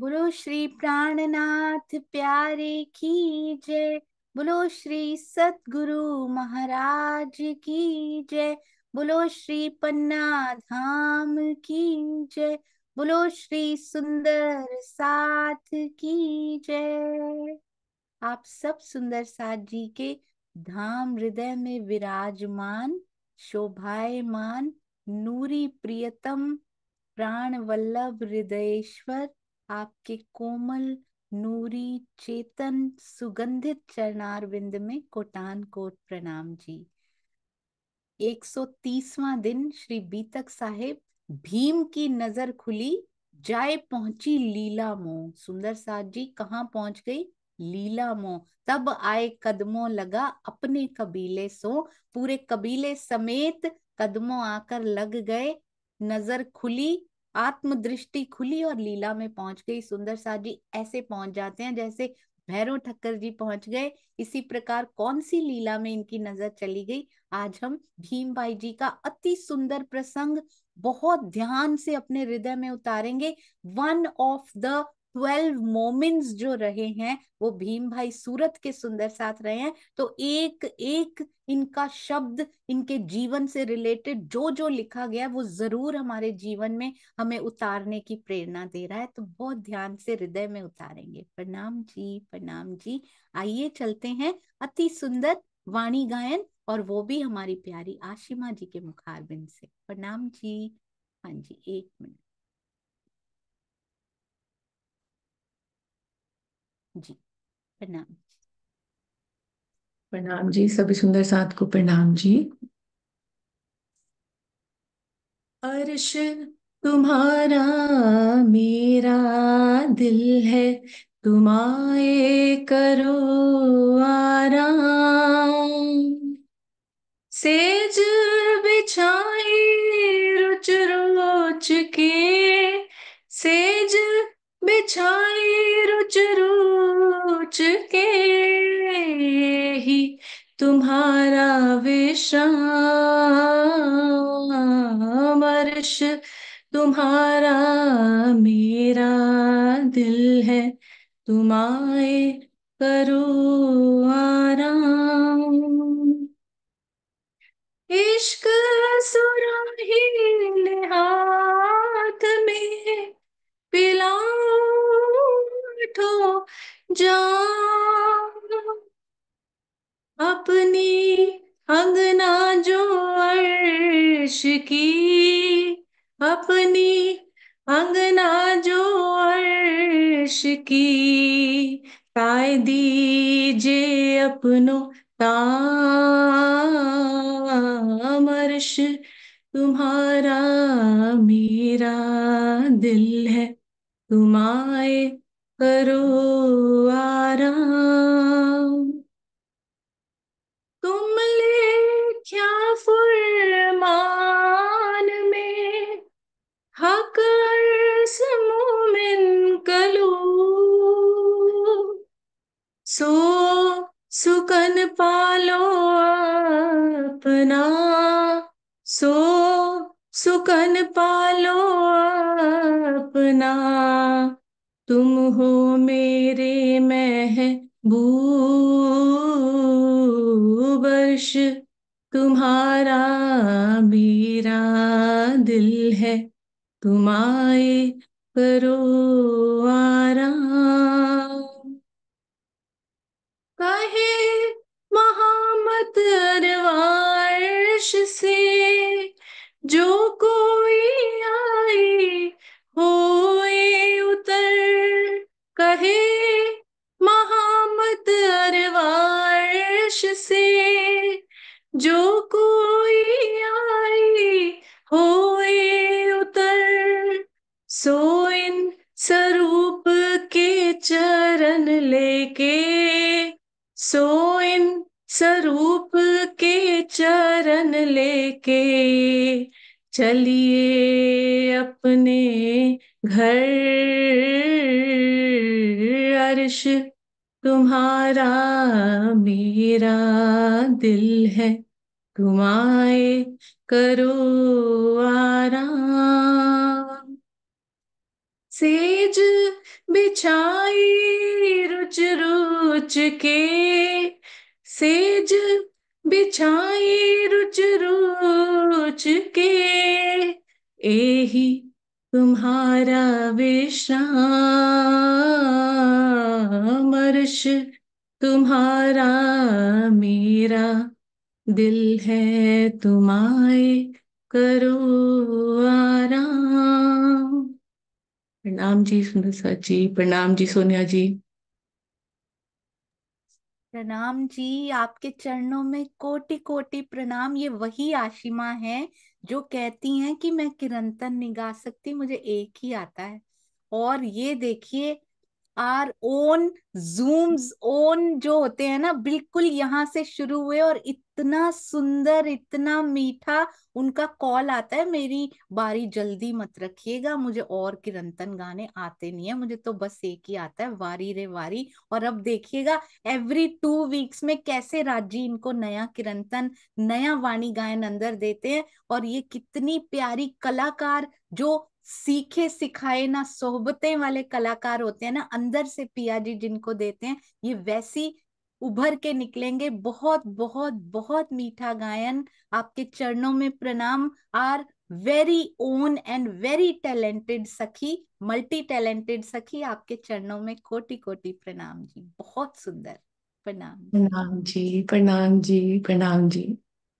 बोलो श्री प्राणनाथ प्यारे की जय बोलो श्री सतगुरु महाराज की जय बोलो श्री पन्ना धाम की जय बोलो श्री सुंदर साथ की जय आप सब सुंदर साथ जी के धाम हृदय में विराजमान शोभायमान नूरी प्रियतम प्राण वल्लभ हृदयेश्वर आपके कोमल नूरी चेतन सुगंधित चरणार बिंद में कोटान कोट प्रणाम जी 130वां दिन श्री बीतक साहेब भीम की नजर खुली जाए पहुंची लीला मोह सुंदर साथ जी कहाँ पहुंच गई लीला मोह तब आए कदमों लगा अपने कबीले सो पूरे कबीले समेत कदमों आकर लग गए नजर खुली आत्मदृष्टि खुली और लीला में पहुंच गई सुंदर सा जी ऐसे पहुंच जाते हैं जैसे भैरव ठक्कर जी पहुंच गए इसी प्रकार कौन सी लीला में इनकी नजर चली गई आज हम भीम भाई जी का अति सुंदर प्रसंग बहुत ध्यान से अपने हृदय में उतारेंगे one of the twelve moments जो रहे हैं वो भीम भाई सूरत के सुंदर साथ रहे हैं तो एक एक इनका शब्द इनके जीवन से रिलेटेड जो जो लिखा गया है वो जरूर हमारे जीवन में हमें उतारने की प्रेरणा दे रहा है तो बहुत ध्यान से हृदय में उतारेंगे प्रणाम जी प्रणाम जी आइए चलते हैं अति सुंदर वाणी गायन और वो भी हमारी प्यारी आशिमा जी के मुखारबिंद से प्रणाम जी हाँ जी एक मिनट जी प्रणाम प्रणाम जी सभी सुंदर साथ को प्रणाम जी अर्श तुम्हारा मेरा दिल है तुम्हारे करो आराम सेज बिछाए रुच रोच के सेज छाए रुच रुच के ही तुम्हारा विश्राम अर्श तुम्हारा मेरा दिल है तुम आए करो आराम इश्क सुराही हाथ में पिला जा अपनी अंगना जो अर्श की अपनी अंगना जो अर्श की काय दीजे अपनो तामर्श तुम्हारा मेरा दिल है तुम आए करो आराम तुम ले क्या फुरमान में हक मोमिन कलो सो सुकन पालो अपना सो सुकन पालो अपना तुम हो मेरे है अर्श तुम्हारा मेरा दिल है तुम आए करो आराम कहे महामत अरवाश से जो कोई आए होए उतर कहे महामत अरवाश से जो कोई आए होए उतर सो इन स्वरूप के चरण लेके सो इन स्वरूप के चरण लेके चलिए अपने घर अर्श तुम्हारा मेरा दिल है घुमाए करो आराम सेज बिछाई रुच रुच के सेज बिछाए रुच रुच के एही तुम्हारा विश्राम अर्श तुम्हारा मेरा दिल है तुम्हारे करो आराम प्रणाम जी सुंदर जी प्रणाम जी सोनिया जी प्रणाम जी आपके चरणों में कोटि कोटि प्रणाम ये वही आशिमा है जो कहती हैं कि मैं किरंतन नहीं गा सकती मुझे एक ही आता है और ये देखिए आर ओन जूम्स ओन जो होते हैं ना बिल्कुल यहाँ से शुरू हुए और इत इतना सुंदर इतना मीठा उनका कॉल आता है मेरी बारी जल्दी मत रखिएगा मुझे और किरंतन गाने आते नहीं है मुझे तो बस एक ही आता है वारी रे वारी और अब देखिएगा एवरी टू वीक्स में कैसे राजी इनको नया किरंतन नया वाणी गायन अंदर देते हैं और ये कितनी प्यारी कलाकार जो सीखे सिखाए ना सोहबते वाले कलाकार होते हैं ना अंदर से पिया जी जिनको देते हैं ये वैसी उभर के निकलेंगे बहुत बहुत बहुत मीठा गायन आपके चरणों में प्रणाम are very own and very talented सखी मल्टी टैलेंटेड सखी आपके चरणों में कोटि कोटि प्रणाम जी बहुत सुंदर प्रणाम प्रणाम जी प्रणाम जी प्रणाम जी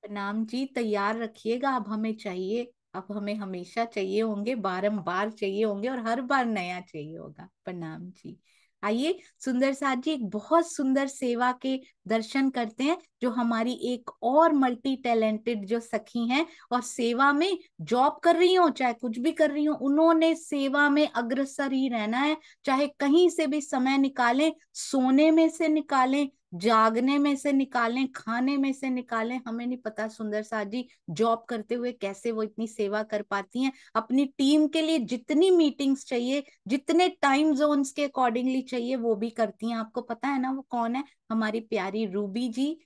प्रणाम जी तैयार रखिएगा अब हमें चाहिए अब हमें हमेशा चाहिए होंगे बारंबार चाहिए होंगे और हर बार नया चाहिए होगा प्रणाम जी आइए सुंदर साथ जी एक बहुत सुंदर सेवा के दर्शन करते हैं जो हमारी एक और मल्टी टैलेंटेड जो सखी हैं और सेवा में जॉब कर रही हो चाहे कुछ भी कर रही हो उन्होंने सेवा में अग्रसर ही रहना है चाहे कहीं से भी समय निकालें सोने में से निकालें जागने में से निकालें खाने में से निकालें हमें नहीं पता सुंदर साह जी जॉब करते हुए कैसे वो इतनी सेवा कर पाती हैं अपनी टीम के लिए जितनी मीटिंग्स चाहिए जितने टाइम जोन्स के अकॉर्डिंगली चाहिए वो भी करती हैं आपको पता है ना वो कौन है हमारी प्यारी रूबी जी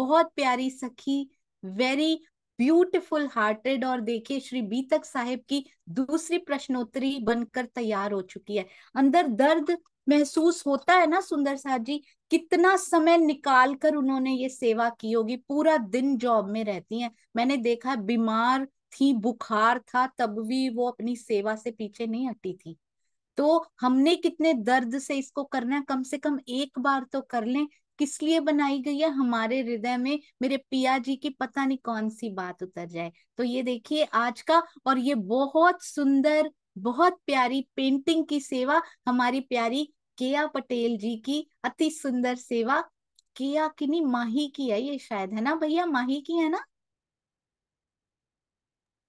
बहुत प्यारी सखी वेरी ब्यूटिफुल हार्टेड और देखिए श्री बीतक साहेब की दूसरी प्रश्नोत्तरी बनकर तैयार हो चुकी है अंदर दर्द महसूस होता है ना सुंदर साहब जी कितना समय निकाल कर उन्होंने ये सेवा की होगी पूरा दिन जॉब में रहती हैं मैंने देखा बीमार थी बुखार था तब भी वो अपनी सेवा से पीछे नहीं हटी थी तो हमने कितने दर्द से इसको करना है कम से कम एक बार तो कर लें किस लिए बनाई गई है हमारे हृदय में मेरे पिया जी की पता नहीं कौन सी बात उतर जाए तो ये देखिए आज का और ये बहुत सुंदर बहुत प्यारी पेंटिंग की सेवा हमारी प्यारी केया पटेल जी की अति सुंदर सेवा केया किनी माही की है ये शायद है ना भैया माही की है ना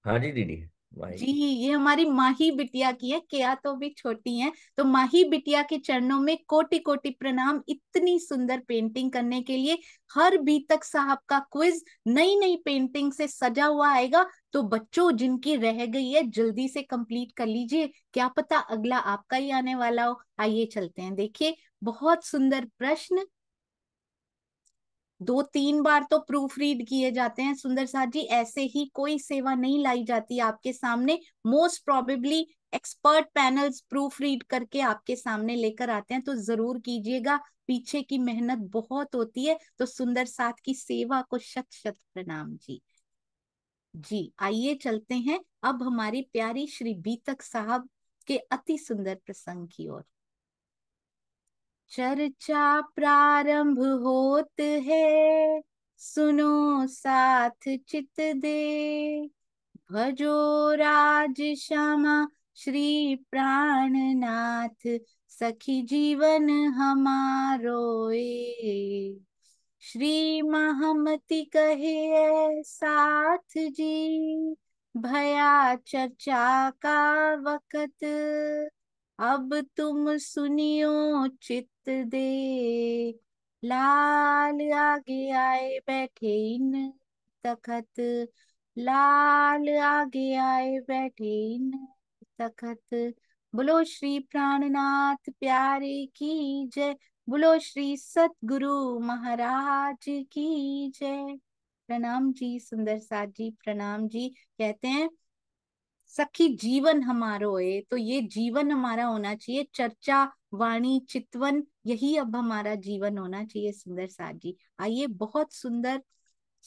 हाँ जी दीदी जी ये हमारी माही बिटिया की है क्या तो भी छोटी है तो माही बिटिया के चरणों में कोटि कोटि प्रणाम इतनी सुंदर पेंटिंग करने के लिए हर बीतक साहब का क्विज नई नई पेंटिंग से सजा हुआ आएगा तो बच्चों जिनकी रह गई है जल्दी से कंप्लीट कर लीजिए क्या पता अगला आपका ही आने वाला हो आइए चलते हैं देखिए बहुत सुंदर प्रश्न दो तीन बार तो प्रूफ रीड किए जाते हैं सुंदर साहब जी ऐसे ही कोई सेवा नहीं लाई जाती आपके सामने most probably expert panels proof read करके आपके सामने लेकर आते हैं तो जरूर कीजिएगा पीछे की मेहनत बहुत होती है तो सुंदर साथ की सेवा को शत शत प्रणाम जी जी आइए चलते हैं अब हमारी प्यारी श्री बीतक साहब के अति सुंदर प्रसंग की ओर चर्चा प्रारंभ होत है सुनो साथ चित दे भजो राज श्यामा श्री प्राण नाथ सखी जीवन हमारो श्री महामति कहे साथ जी भया चर्चा का वक्त अब तुम सुनियो चित दे लाल आगे आए बैठे इन तखत लाल आगे आए बैठे इन तखत बोलो श्री प्राणनाथ प्यारे की जय बोलो श्री सतगुरु महाराज की जय प्रणाम जी सुंदर साथ जी प्रणाम जी कहते हैं सखी जीवन हमारो है तो ये जीवन हमारा होना चाहिए चर्चा वाणी चितवन यही अब हमारा जीवन होना चाहिए सुंदर साथ जी आइए बहुत सुंदर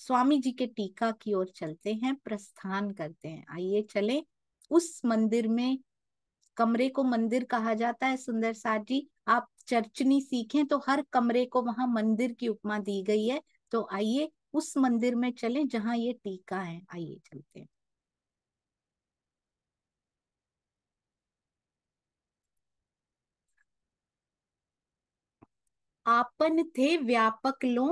स्वामी जी के टीका की ओर चलते हैं प्रस्थान करते हैं आइए चले उस मंदिर में कमरे को मंदिर कहा जाता है सुंदर साथ जी आप चर्चनी सीखें तो हर कमरे को वहां मंदिर की उपमा दी गई है तो आइए उस मंदिर में चले जहाँ ये टीका है आइए चलते हैं आपन थे व्यापक लो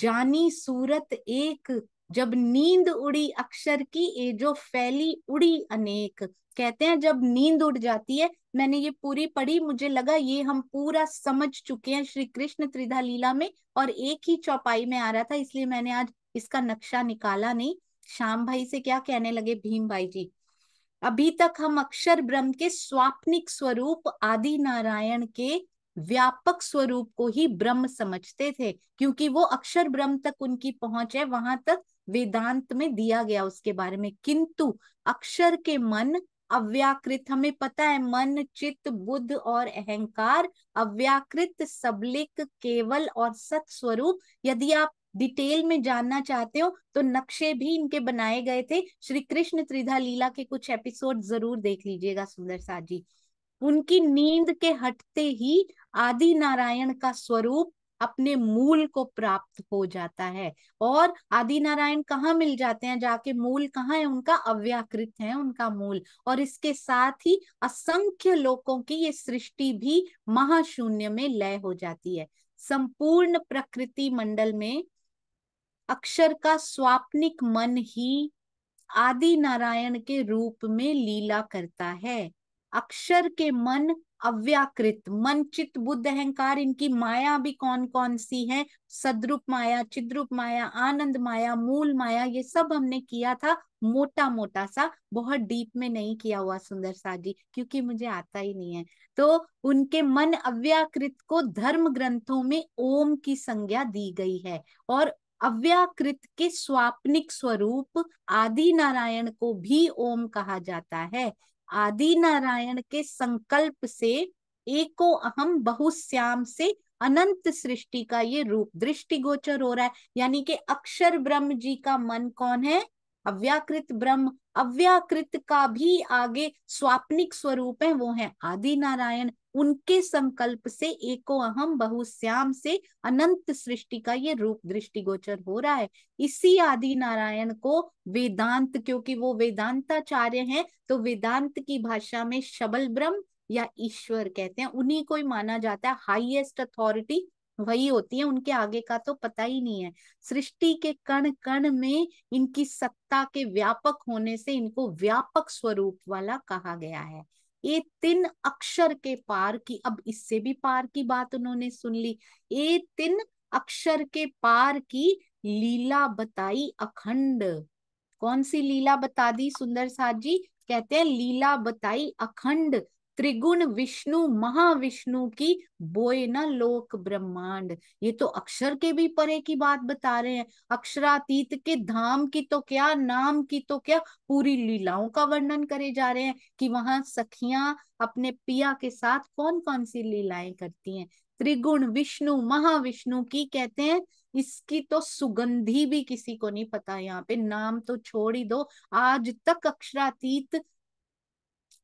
जानी सूरत एक जब नींद उड़ी अक्षर की ए जो फैली उड़ी अनेक कहते हैं जब नींद उड़ जाती है मैंने ये पूरी पढ़ी मुझे लगा ये हम पूरा समझ चुके हैं श्री कृष्ण त्रिधा लीला में और एक ही चौपाई में आ रहा था इसलिए मैंने आज इसका नक्शा निकाला नहीं श्याम भाई से क्या कहने लगे भीम भाई जी अभी तक हम अक्षर ब्रह्म के स्वाप्निक स्वरूप आदि नारायण के व्यापक स्वरूप को ही ब्रह्म समझते थे क्योंकि वो अक्षर ब्रह्म तक उनकी पहुंच है वहां तक वेदांत में दिया गया उसके बारे में किंतु अक्षर के मन अव्याकृत हमें पता है मन चित्त बुद्ध और अहंकार अव्याकृत सबलिक केवल और सत स्वरूप यदि आप डिटेल में जानना चाहते हो तो नक्शे भी इनके बनाए गए थे श्री कृष्ण त्रिधा लीला के कुछ एपिसोड जरूर देख लीजिएगा सुंदर साह जी उनकी नींद के हटते ही आदि नारायण का स्वरूप अपने मूल को प्राप्त हो जाता है और आदि नारायण कहाँ मिल जाते हैं जाके मूल कहाँ है उनका अव्याकृत है उनका मूल और इसके साथ ही असंख्य लोगों की ये सृष्टि भी महाशून्य में लय हो जाती है संपूर्ण प्रकृति मंडल में अक्षर का स्वाप्निक मन ही आदि नारायण के रूप में लीला करता है अक्षर के मन अव्याकृत मन चित्त बुद्ध अहंकार इनकी माया भी कौन कौन सी है सदरूप माया चिद्रूप माया आनंद माया मूल माया ये सब हमने किया था मोटा मोटा सा बहुत डीप में नहीं किया हुआ सुंदर सा जी क्योंकि मुझे आता ही नहीं है तो उनके मन अव्याकृत को धर्म ग्रंथों में ओम की संज्ञा दी गई है और अव्याकृत के स्वापनिक स्वरूप आदि नारायण को भी ओम कहा जाता है आदि नारायण के संकल्प से एको अहम बहुश्याम से अनंत सृष्टि का ये रूप दृष्टि गोचर हो रहा है यानी कि अक्षर ब्रह्म जी का मन कौन है अव्याकृत ब्रह्म अव्याकृत का भी आगे स्वाप्निक स्वरूप है वो है आदि नारायण उनके संकल्प से एको अहम श्याम से अनंत सृष्टि का ये रूप दृष्टिगोचर हो रहा है इसी आदि नारायण को वेदांत क्योंकि वो वेदांताचार्य हैं तो वेदांत की भाषा में शबल ब्रह्म या ईश्वर कहते हैं उन्हीं को ही माना जाता है हाईएस्ट अथॉरिटी वही होती है उनके आगे का तो पता ही नहीं है सृष्टि के कण कण में इनकी सत्ता के व्यापक होने से इनको व्यापक स्वरूप वाला कहा गया है ये तीन अक्षर के पार की अब इससे भी पार की बात उन्होंने सुन ली ये तीन अक्षर के पार की लीला बताई अखंड कौन सी लीला बता दी सुंदर साहब जी कहते हैं लीला बताई अखंड त्रिगुण विष्णु महाविष्णु की बोए न लोक ब्रह्मांड ये तो अक्षर के भी परे की बात बता रहे हैं अक्षरातीत के धाम की तो क्या नाम की तो क्या पूरी लीलाओं का वर्णन करे जा रहे हैं कि वहां सखियां अपने पिया के साथ कौन कौन सी लीलाएं करती हैं त्रिगुण विष्णु महाविष्णु की कहते हैं इसकी तो सुगंधी भी किसी को नहीं पता यहाँ पे नाम तो छोड़ ही दो आज तक अक्षरातीत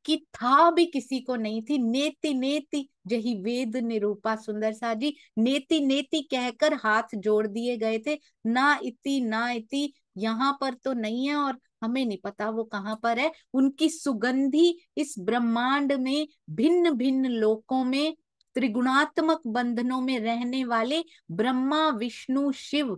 कि था भी किसी को नहीं थी नेति नेति जही वेद निरूपा सुंदर सा जी नेति नेति कहकर हाथ जोड़ दिए गए थे ना इति ना इति यहाँ पर तो नहीं है और हमें नहीं पता वो कहाँ पर है उनकी सुगंधि इस ब्रह्मांड में भिन्न भिन्न लोकों में त्रिगुणात्मक बंधनों में रहने वाले ब्रह्मा विष्णु शिव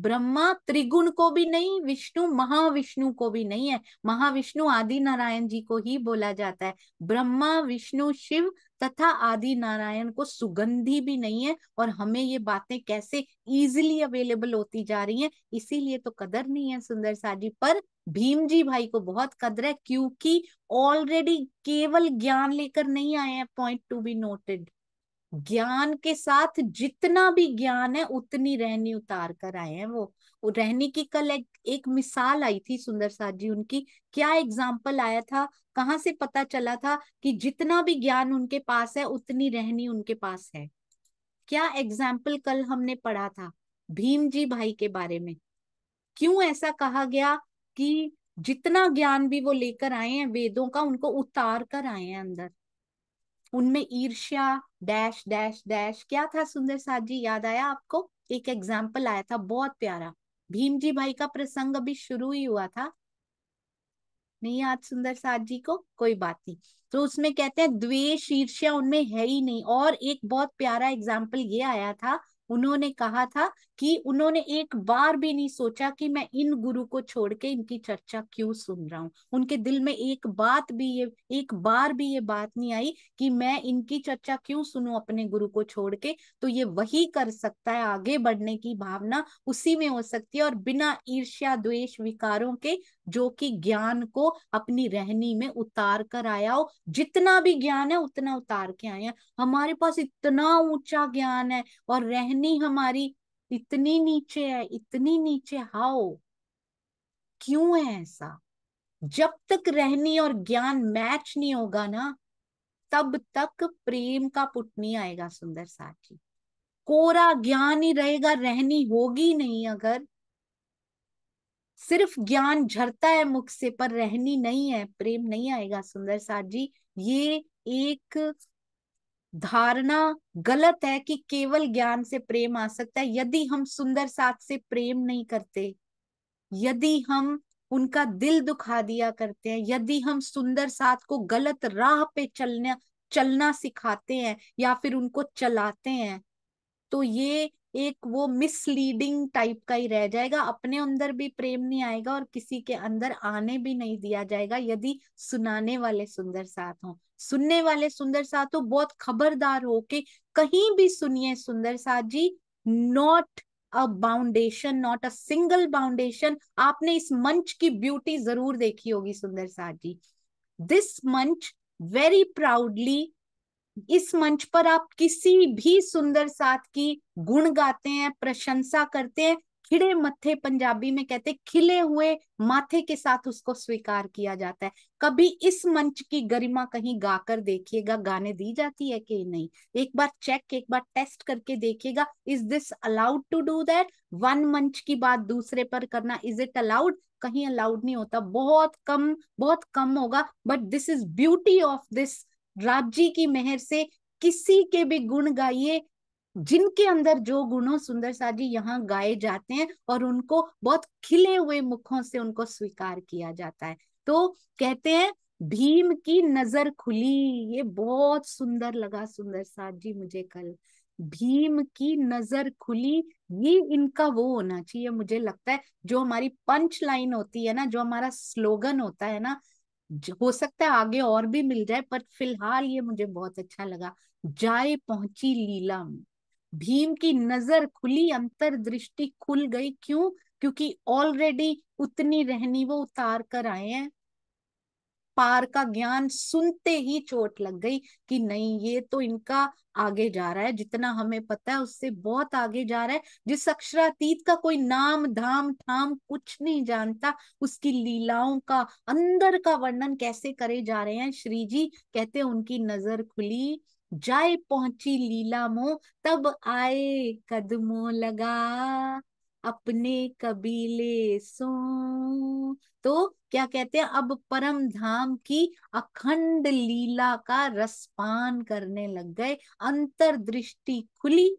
ब्रह्मा त्रिगुण को भी नहीं विष्णु महाविष्णु को भी नहीं है महाविष्णु आदि नारायण जी को ही बोला जाता है ब्रह्मा विष्णु शिव तथा आदि नारायण को सुगंधी भी नहीं है और हमें ये बातें कैसे इजिली अवेलेबल होती जा रही हैं इसीलिए तो कदर नहीं है सुंदर साजी पर भीम जी भाई को बहुत कदर है क्योंकि ऑलरेडी केवल ज्ञान लेकर नहीं आए हैं पॉइंट टू बी नोटेड ज्ञान के साथ जितना भी ज्ञान है उतनी रहनी उतार कर आए हैं वो रहनी की कल एक, एक मिसाल आई थी सुंदर साथ जी उनकी क्या एग्जाम्पल आया था कहाँ से पता चला था कि जितना भी ज्ञान उनके पास है उतनी रहनी उनके पास है क्या एग्जाम्पल कल हमने पढ़ा था भीम जी भाई के बारे में क्यों ऐसा कहा गया कि जितना ज्ञान भी वो लेकर आए हैं वेदों का उनको उतार कर आए हैं अंदर उनमें ईर्ष्या डैश डैश डैश क्या था सुंदर साथ जी याद आया आपको एक एग्जाम्पल आया था बहुत प्यारा भीम जी भाई का प्रसंग अभी शुरू ही हुआ था नहीं याद सुंदर साहद जी को कोई बात नहीं तो उसमें कहते हैं द्वे शीर्ष्या उनमें है ही नहीं और एक बहुत प्यारा एग्जाम्पल ये आया था उन्होंने कहा था कि उन्होंने एक बार भी नहीं सोचा कि मैं इन गुरु को छोड़ के इनकी चर्चा क्यों सुन रहा हूँ उनके दिल में एक बात भी ये एक बार भी ये बात नहीं आई कि मैं इनकी चर्चा क्यों सुनू अपने गुरु को छोड़ के तो ये वही कर सकता है आगे बढ़ने की भावना उसी में हो सकती है और बिना ईर्ष्या द्वेष विकारों के जो कि ज्ञान को अपनी रहनी में उतार कर आया हो जितना भी ज्ञान है उतना उतार के आया हमारे पास इतना ऊंचा ज्ञान है और रहनी हमारी इतनी नीचे है इतनी नीचे हाओ क्यों है ऐसा जब तक रहनी और ज्ञान मैच नहीं होगा ना तब तक प्रेम का पुट नहीं आएगा सुंदर साथी कोरा ज्ञान ही रहेगा रहनी होगी नहीं अगर सिर्फ ज्ञान झरता है मुख से पर रहनी नहीं है प्रेम नहीं आएगा सुंदर साथ जी ये एक धारणा गलत है कि केवल ज्ञान से प्रेम आ सकता है यदि हम सुंदर साथ से प्रेम नहीं करते यदि हम उनका दिल दुखा दिया करते हैं यदि हम सुंदर साथ को गलत राह पे चलने चलना सिखाते हैं या फिर उनको चलाते हैं तो ये एक वो मिसलीडिंग टाइप का ही रह जाएगा अपने अंदर भी प्रेम नहीं आएगा और किसी के अंदर आने भी नहीं दिया जाएगा यदि सुनाने वाले सुंदर साथ हो सुनने वाले सुंदर साथ हो तो बहुत खबरदार हो के कहीं भी सुनिए सुंदर साथ जी नॉट अ बाउंडेशन नॉट अ सिंगल बाउंडेशन आपने इस मंच की ब्यूटी जरूर देखी होगी सुंदर साथ जी दिस मंच वेरी प्राउडली इस मंच पर आप किसी भी सुंदर साथ की गुण गाते हैं प्रशंसा करते हैं खिड़े मथे पंजाबी में कहते खिले हुए माथे के साथ उसको स्वीकार किया जाता है कभी इस मंच की गरिमा कहीं गाकर देखिएगा गाने दी जाती है कि नहीं एक बार चेक एक बार टेस्ट करके देखिएगा is this allowed to do that one मंच की बात दूसरे पर करना इज इट अलाउड कहीं अलाउड नहीं होता बहुत कम बहुत कम होगा but this is beauty of this Raj ji की मेहर से किसी के भी गुण गाइए जिनके अंदर जो गुणों सुंदर सा जी यहाँ गाए जाते हैं और उनको बहुत खिले हुए मुखों से उनको स्वीकार किया जाता है तो कहते हैं भीम की नजर खुली ये बहुत सुंदर लगा सुंदर साथ जी मुझे कल भीम की नजर खुली ये इनका वो होना चाहिए मुझे लगता है जो हमारी पंच लाइन होती है ना जो हमारा स्लोगन होता है ना हो सकता है आगे और भी मिल जाए पर फिलहाल ये मुझे बहुत अच्छा लगा जाए पहुंची लीला में भीम की नजर खुली अंतर दृष्टि खुल गई क्यों क्योंकि ऑलरेडी उतनी रहनी वो उतार कर आए हैं पार का ज्ञान सुनते ही चोट लग गई कि नहीं ये तो इनका आगे जा रहा है जितना हमें पता है उससे बहुत आगे जा रहा है जिस अक्षरातीत का कोई नाम धाम ठाम कुछ नहीं जानता उसकी लीलाओं का अंदर का वर्णन कैसे करे जा रहे हैं श्री जी कहते हैं उनकी नजर खुली जाए पहुंची लीला मो तब आए कदमों लगा अपने कबीले सो तो क्या कहते हैं अब परम धाम की अखंड लीला का रसपान करने लग गए अंतर दृष्टि खुली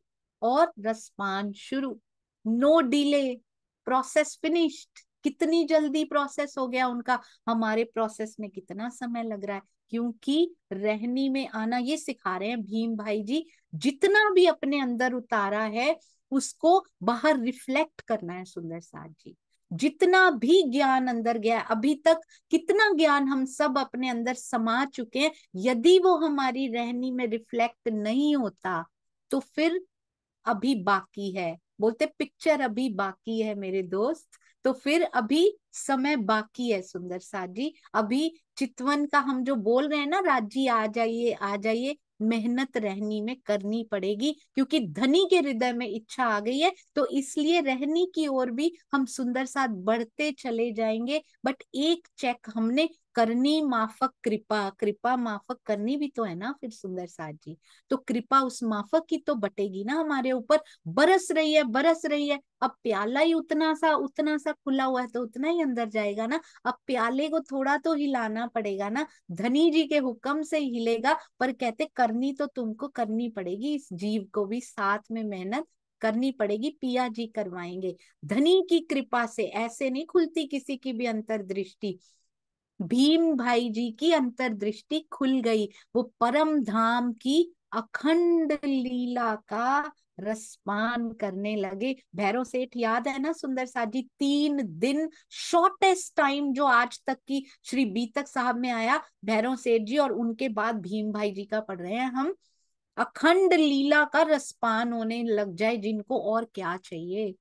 और रसपान शुरू नो डिले प्रोसेस फिनिश्ड कितनी जल्दी प्रोसेस हो गया उनका हमारे प्रोसेस में कितना समय लग रहा है क्योंकि रहनी में आना ये सिखा रहे हैं भीम भाई जी जितना भी अपने अंदर उतारा है उसको बाहर रिफ्लेक्ट करना है सुंदर साथ जी जितना भी ज्ञान अंदर गया अभी तक कितना ज्ञान हम सब अपने अंदर समा चुके हैं यदि वो हमारी रहनी में रिफ्लेक्ट नहीं होता तो फिर अभी बाकी है बोलते पिक्चर अभी बाकी है मेरे दोस्त तो फिर अभी समय बाकी है सुंदर साथ जी अभी चितवन का हम जो बोल रहे हैं ना राजी आ जाइए आ जाइए मेहनत रहनी में करनी पड़ेगी क्योंकि धनी के हृदय में इच्छा आ गई है तो इसलिए रहनी की ओर भी हम सुंदर साथ बढ़ते चले जाएंगे बट एक चेक हमने करनी माफक कृपा कृपा माफक करनी भी तो है ना फिर सुंदर साथ जी तो कृपा उस माफक की तो बटेगी ना हमारे ऊपर बरस रही है बरस रही है अब प्याला ही उतना सा उतना सा खुला हुआ है तो उतना ही अंदर जाएगा ना अब प्याले को थोड़ा तो हिलाना पड़ेगा ना धनी जी के हुक्म से हिलेगा पर कहते करनी तो तुमको करनी पड़ेगी इस जीव को भी साथ में मेहनत करनी पड़ेगी पिया जी करवाएंगे धनी की कृपा से ऐसे नहीं खुलती किसी की भी अंतर दृष्टि भीम भाई जी की अंतर्दृष्टि खुल गई वो परम धाम की अखंड लीला का रसपान करने लगे भैरव सेठ याद है ना सुंदर साहब जी तीन दिन शॉर्टेस्ट टाइम जो आज तक की श्री बीतक साहब में आया भैरव सेठ जी और उनके बाद भीम भाई जी का पढ़ रहे हैं हम अखंड लीला का रसपान होने लग जाए जिनको और क्या चाहिए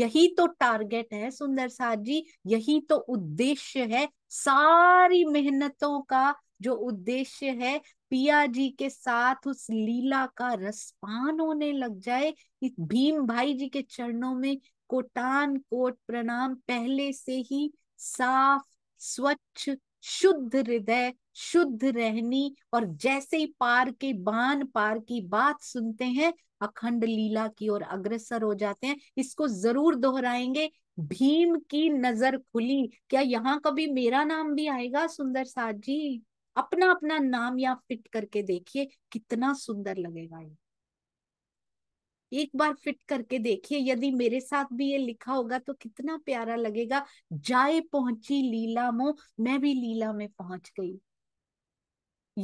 यही तो टारगेट है सुंदर साहब जी यही तो उद्देश्य है सारी मेहनतों का जो उद्देश्य है पिया जी के साथ उस लीला का रसपान होने लग जाए इस भीम भाई जी के चरणों में कोटान कोट प्रणाम पहले से ही साफ स्वच्छ शुद्ध हृदय शुद्ध रहनी और जैसे ही पार के बान पार की बात सुनते हैं अखंड लीला की ओर अग्रसर हो जाते हैं इसको जरूर दोहराएंगे भीम की नजर खुली क्या यहाँ कभी मेरा नाम भी आएगा सुंदर साथ जी अपना अपना नाम यहाँ फिट करके देखिए कितना सुंदर लगेगा ये एक बार फिट करके देखिए यदि मेरे साथ भी ये लिखा होगा तो कितना प्यारा लगेगा जाए पहुंची लीला मो मैं भी लीला में पहुंच गई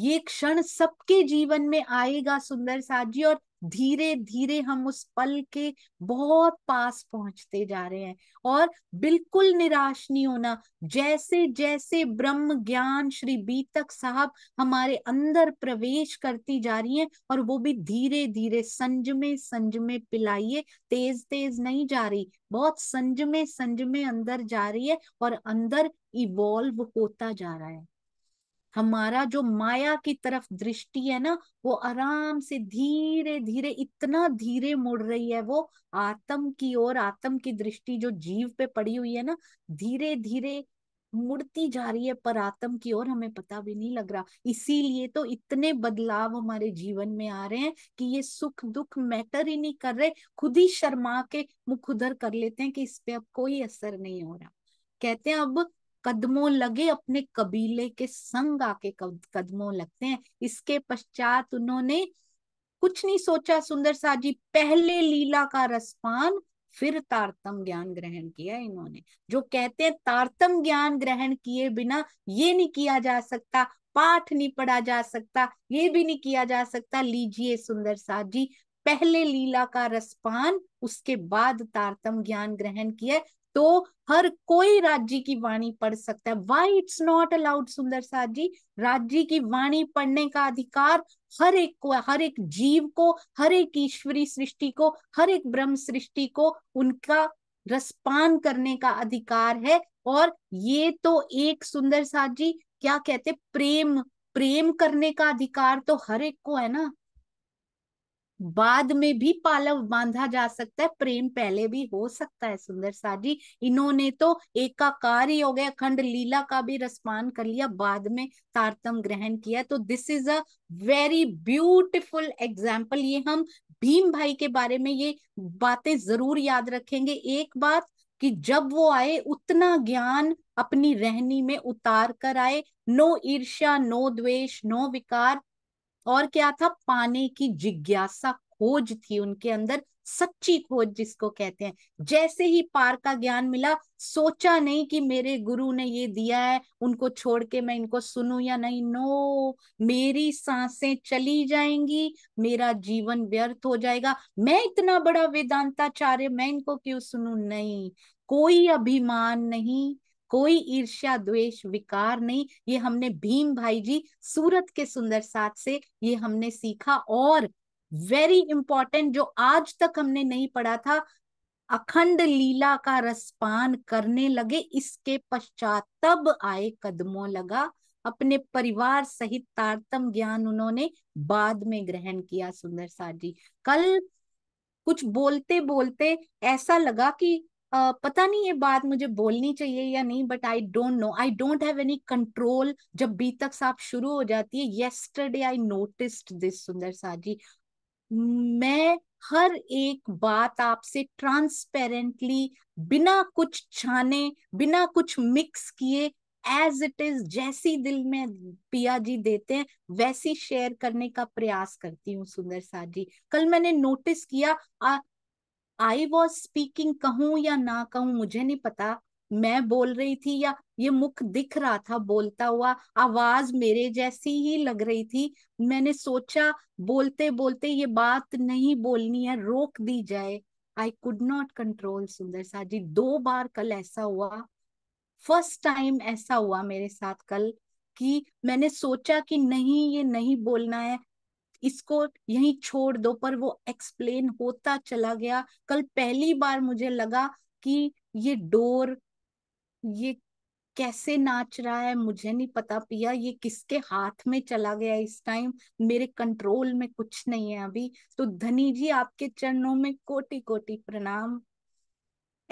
ये क्षण सबके जीवन में आएगा सुंदर साथ जी और धीरे धीरे हम उस पल के बहुत पास पहुंचते जा रहे हैं और बिल्कुल निराश नहीं होना जैसे जैसे ब्रह्म ज्ञान श्री बीतक साहब हमारे अंदर प्रवेश करती जा रही हैं और वो भी धीरे धीरे संजमे संजमे पिलाइए तेज तेज नहीं जा रही बहुत संजमे संजमे अंदर जा रही है और अंदर इवॉल्व होता जा रहा है हमारा जो माया की तरफ दृष्टि है ना वो आराम से धीरे धीरे इतना धीरे मुड़ रही है वो आत्म की ओर आत्म की दृष्टि जो जीव पे पड़ी हुई है ना धीरे धीरे मुड़ती जा रही है पर आत्म की ओर हमें पता भी नहीं लग रहा इसीलिए तो इतने बदलाव हमारे जीवन में आ रहे हैं कि ये सुख दुख मैटर ही नहीं कर रहे खुद ही शर्मा के मुख उधर कर लेते हैं कि इस पे अब कोई असर नहीं हो रहा कहते हैं अब कदमों लगे अपने कबीले के संग आके कदमों लगते हैं इसके पश्चात उन्होंने कुछ नहीं सोचा सुंदर जी पहले लीला का रसपान फिर तारतम ज्ञान ग्रहण किया इन्होंने जो कहते हैं तारतम ज्ञान ग्रहण किए बिना ये नहीं किया जा सकता पाठ नहीं पढ़ा जा सकता ये भी नहीं किया जा सकता लीजिए सुंदर जी पहले लीला का रसपान उसके बाद तारतम ज्ञान ग्रहण किया तो हर कोई राज्य की वाणी पढ़ सकता है वाई इट्स नॉट अलाउड सुंदर साहब जी राज्य की वाणी पढ़ने का अधिकार हर एक को हर एक जीव को हर एक ईश्वरी सृष्टि को हर एक ब्रह्म सृष्टि को उनका रसपान करने का अधिकार है और ये तो एक सुंदर साहब जी क्या कहते प्रेम प्रेम करने का अधिकार तो हर एक को है ना बाद में भी पालव बांधा जा सकता है प्रेम पहले भी हो सकता है सुंदर जी इन्होंने तो एकाकार ही हो गया अखंड लीला का भी रसपान कर लिया बाद में तारतम ग्रहण किया तो this is a very beautiful example ये हम भीम भाई के बारे में ये बातें जरूर याद रखेंगे एक बात कि जब वो आए उतना ज्ञान अपनी रहनी में उतार कर आए नो ईर्ष्या नो द्वेष नो विकार और क्या था पाने की जिज्ञासा खोज थी उनके अंदर सच्ची खोज जिसको कहते हैं जैसे ही पार का ज्ञान मिला सोचा नहीं कि मेरे गुरु ने ये दिया है उनको छोड़ के मैं इनको सुनू या नहीं नो मेरी सांसें चली जाएंगी मेरा जीवन व्यर्थ हो जाएगा मैं इतना बड़ा वेदांताचार्य मैं इनको क्यों सुनू नहीं कोई अभिमान नहीं कोई ईर्ष्या द्वेष विकार नहीं ये हमने भीम भाई जी सूरत के सुंदर साथ से ये हमने सीखा और वेरी इंपॉर्टेंट जो आज तक हमने नहीं पढ़ा था अखंड लीला का रसपान करने लगे इसके पश्चात तब आए कदमों लगा अपने परिवार सहित तारतम ज्ञान उन्होंने बाद में ग्रहण किया सुंदर साहब जी कल कुछ बोलते बोलते ऐसा लगा कि पता नहीं ये बात मुझे बोलनी चाहिए या नहीं but I don't know I don't have any control जब बी तक साफ शुरू हो जाती है येस्टरडे आई नोटिस दिस सुंदर साह जी मैं हर एक बात आपसे ट्रांसपेरेंटली बिना कुछ छाने बिना कुछ मिक्स किए एज इट इज जैसी दिल में पिया जी देते हैं वैसी शेयर करने का प्रयास करती हूँ सुंदर साह जी कल मैंने नोटिस किया आ, आई वॉज स्पीकिंग कहूं या ना कहूं मुझे नहीं पता मैं बोल रही थी या ये मुख दिख रहा था बोलता हुआ आवाज मेरे जैसी ही लग रही थी मैंने सोचा बोलते बोलते ये बात नहीं बोलनी है रोक दी जाए आई कुड नॉट कंट्रोल सुंदर सा जी दो बार कल ऐसा हुआ फर्स्ट टाइम ऐसा हुआ मेरे साथ कल कि मैंने सोचा कि नहीं ये नहीं बोलना है इसको यहीं छोड़ दो पर वो एक्सप्लेन होता चला गया कल पहली बार मुझे लगा कि ये डोर ये कैसे नाच रहा है मुझे नहीं पता पिया ये किसके हाथ में चला गया इस टाइम मेरे कंट्रोल में कुछ नहीं है अभी तो धनी जी आपके चरणों में कोटि कोटि प्रणाम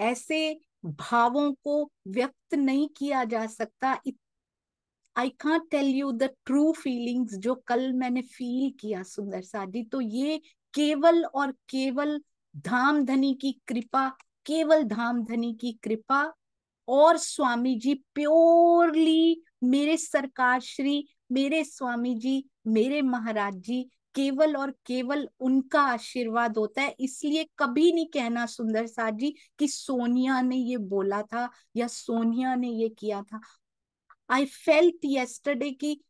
ऐसे भावों को व्यक्त नहीं किया जा सकता इत, I can't tell you the true feelings जो कल मैंने फील किया सुंदर जी तो ये केवल और केवल धाम धनी की कृपा केवल धाम धनी की कृपा और स्वामी जी प्योरली मेरे सरकार श्री मेरे स्वामी जी मेरे महाराज जी केवल और केवल उनका आशीर्वाद होता है इसलिए कभी नहीं कहना सुंदर साहब जी कि सोनिया ने ये बोला था या सोनिया ने ये किया था आई फेल्ट येस्टरडे की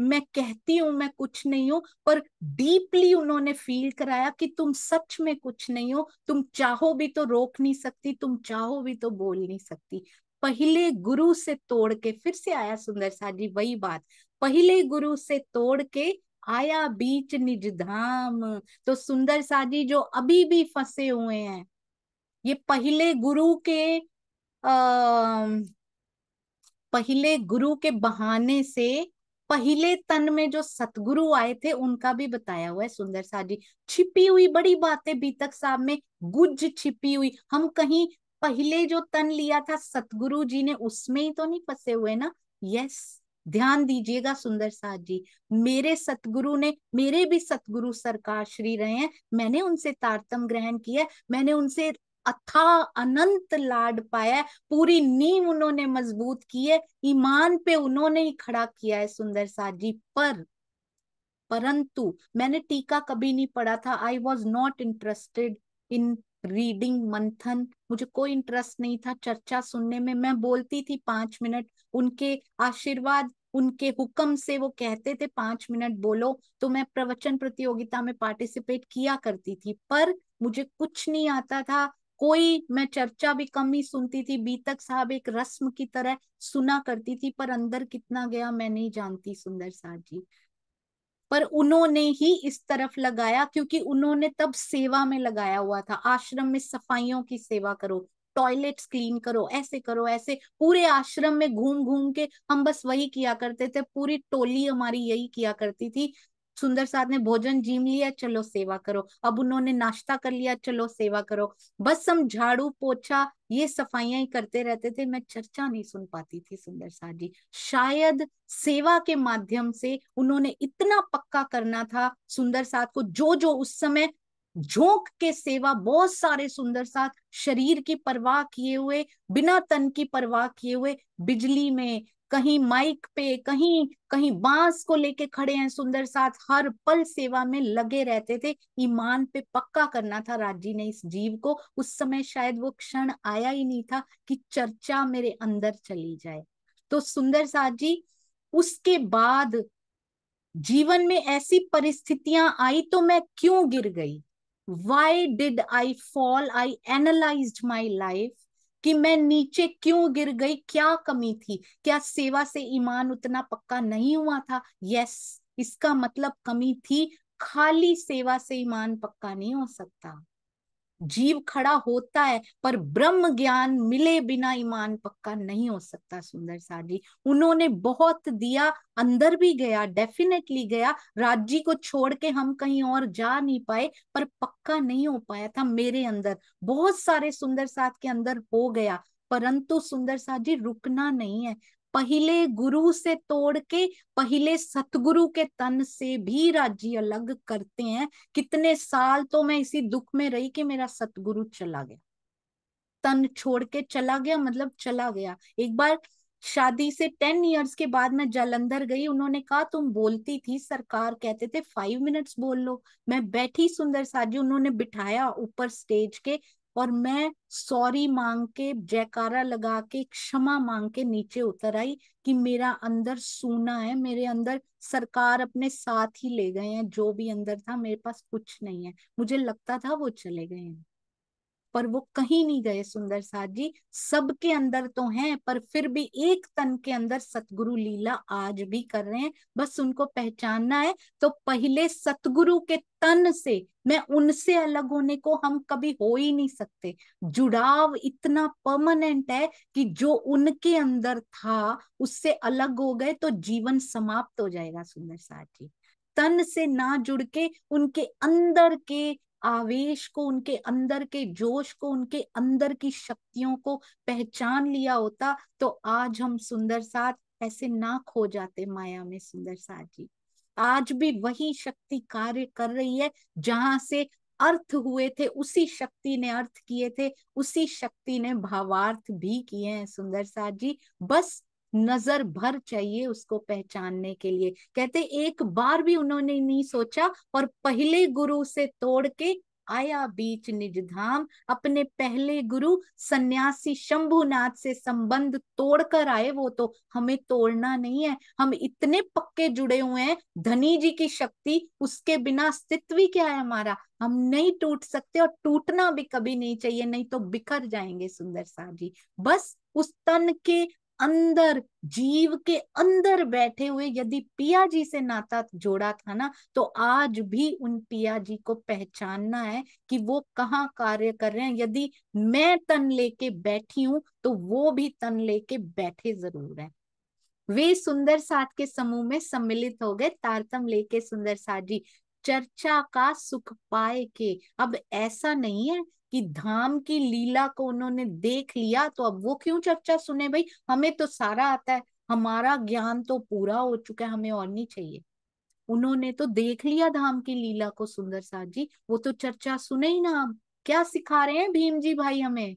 मैं कहती हूँ मैं कुछ नहीं हूं पर डीपली उन्होंने फील कराया कि तुम सच में कुछ नहीं हो तुम चाहो भी तो रोक नहीं सकती तुम चाहो भी तो बोल नहीं सकती पहले गुरु से तोड़ के फिर से आया सुंदर सा जी वही बात पहले गुरु से तोड़ के आया बीच निज धाम तो सुंदर जी जो अभी भी फंसे हुए हैं ये पहले गुरु के अः पहले गुरु के बहाने से पहले तन में जो सतगुरु आए थे उनका भी बताया हुआ है सुंदर साहब जी छिपी हुई बड़ी बातें बीतक साहब में गुज छिपी हुई हम कहीं पहले जो तन लिया था सतगुरु जी ने उसमें ही तो नहीं फंसे हुए ना यस ध्यान दीजिएगा सुंदर साहब जी मेरे सतगुरु ने मेरे भी सतगुरु सरकार श्री रहे हैं मैंने उनसे तारतम ग्रहण किया मैंने उनसे अथा अनंत लाड पाया पूरी नींव उन्होंने मजबूत की है ईमान पे उन्होंने ही खड़ा किया है सुंदर जी पर परंतु मैंने टीका कभी नहीं पढ़ा था I was not interested in reading मंथन मुझे कोई इंटरेस्ट नहीं था चर्चा सुनने में मैं बोलती थी पांच मिनट उनके आशीर्वाद उनके हुक्म से वो कहते थे पांच मिनट बोलो तो मैं प्रवचन प्रतियोगिता में पार्टिसिपेट किया करती थी पर मुझे कुछ नहीं आता था कोई मैं चर्चा भी कम ही सुनती थी बीतक साहब एक रस्म की तरह सुना करती थी पर अंदर कितना गया मैं नहीं जानती सुंदर साहब जी पर उन्होंने ही इस तरफ लगाया क्योंकि उन्होंने तब सेवा में लगाया हुआ था आश्रम में सफाइयों की सेवा करो टॉयलेट्स क्लीन करो ऐसे करो ऐसे पूरे आश्रम में घूम घूम के हम बस वही किया करते थे पूरी टोली हमारी यही किया करती थी सुंदर साहब ने भोजन जीम लिया चलो सेवा करो अब उन्होंने नाश्ता कर लिया चलो सेवा करो बस हम झाड़ू पोछा ये सफाइया ही करते रहते थे मैं चर्चा नहीं सुन पाती थी सुंदर साहब जी शायद सेवा के माध्यम से उन्होंने इतना पक्का करना था सुंदर साथ को जो जो उस समय झोंक के सेवा बहुत सारे सुंदर साथ शरीर की परवाह किए हुए बिना तन की परवाह किए हुए बिजली में कहीं माइक पे कहीं कहीं बांस को लेके खड़े हैं सुंदर साथ हर पल सेवा में लगे रहते थे ईमान पे पक्का करना था राजी ने इस जीव को उस समय शायद वो क्षण आया ही नहीं था कि चर्चा मेरे अंदर चली जाए तो सुंदर साथ जी उसके बाद जीवन में ऐसी परिस्थितियां आई तो मैं क्यों गिर गई why did I fall I analyse my life कि मैं नीचे क्यों गिर गई क्या कमी थी क्या सेवा से ईमान उतना पक्का नहीं हुआ था यस इसका मतलब कमी थी खाली सेवा से ईमान पक्का नहीं हो सकता जीव खड़ा होता है पर ब्रह्म ज्ञान मिले बिना ईमान पक्का नहीं हो सकता सुंदर सा जी उन्होंने बहुत दिया अंदर भी गया डेफिनेटली गया राज्य को छोड़ के हम कहीं और जा नहीं पाए पर पक्का नहीं हो पाया था मेरे अंदर बहुत सारे सुंदर साथ के अंदर हो गया परंतु सुंदर साथ जी रुकना नहीं है पहले गुरु से तोड़ के पहले सतगुरु के तन से भी राज्य अलग करते हैं कितने साल तो मैं इसी दुख में रही कि मेरा सतगुरु चला गया तन छोड़ के चला गया मतलब चला गया एक बार शादी से टेन इयर्स के बाद मैं जालंधर गई उन्होंने कहा तुम बोलती थी सरकार कहते थे फाइव मिनट्स बोल लो मैं बैठी सुंदर साजी उन्होंने बिठाया ऊपर स्टेज के और मैं सॉरी मांग के जयकारा लगा के क्षमा मांग के नीचे उतर आई कि मेरा अंदर सूना है मेरे अंदर सरकार अपने साथ ही ले गए हैं जो भी अंदर था मेरे पास कुछ नहीं है मुझे लगता था वो चले गए हैं पर वो कहीं नहीं गए सुंदर साथ जी सबके अंदर तो हैं पर फिर भी एक तन के अंदर सतगुरु लीला आज भी कर रहे हैं बस उनको पहचानना है तो पहले सतगुरु के तन से मैं उनसे अलग होने को हम कभी हो ही नहीं सकते जुड़ाव इतना परमानेंट है कि जो उनके अंदर था उससे अलग हो गए तो जीवन समाप्त हो जाएगा सुंदर साथ जी तन से ना जुड़ के उनके अंदर के आवेश को उनके अंदर के जोश को उनके अंदर की शक्तियों को पहचान लिया होता तो आज हम सुंदर साथ ऐसे ना खो जाते माया में सुंदर साथ जी आज भी वही शक्ति कार्य कर रही है जहां से अर्थ हुए थे उसी शक्ति ने अर्थ किए थे उसी शक्ति ने भावार्थ भी किए हैं सुंदर साथ जी बस नजर भर चाहिए उसको पहचानने के लिए कहते एक बार भी उन्होंने नहीं सोचा और पहले गुरु से तोड़ के आया बीच निज धाम अपने पहले गुरु सन्यासी शंभुनाथ से संबंध तोड़कर आए वो तो हमें तोड़ना नहीं है हम इतने पक्के जुड़े हुए हैं धनी जी की शक्ति उसके बिना अस्तित्व ही क्या है हमारा हम नहीं टूट सकते और टूटना भी कभी नहीं चाहिए नहीं तो बिखर जाएंगे सुंदर साहब जी बस उस तन के अंदर जीव के अंदर बैठे हुए यदि पिया जी से नाता जोड़ा था ना तो आज भी उन पिया जी को पहचानना है कि वो कहाँ कार्य कर रहे हैं यदि मैं तन लेके बैठी हूं तो वो भी तन लेके बैठे जरूर है वे सुंदर साथ के समूह में सम्मिलित हो गए तारतम लेके सुंदर साथ जी चर्चा का सुख पाए के अब ऐसा नहीं है कि धाम की लीला को उन्होंने देख लिया तो अब वो क्यों चर्चा सुने भाई हमें तो सारा आता है हमारा ज्ञान तो पूरा हो चुका है हमें और नहीं चाहिए उन्होंने तो देख लिया धाम की लीला को सुंदर साहब जी वो तो चर्चा सुने ही ना हम क्या सिखा रहे हैं भीम जी भाई हमें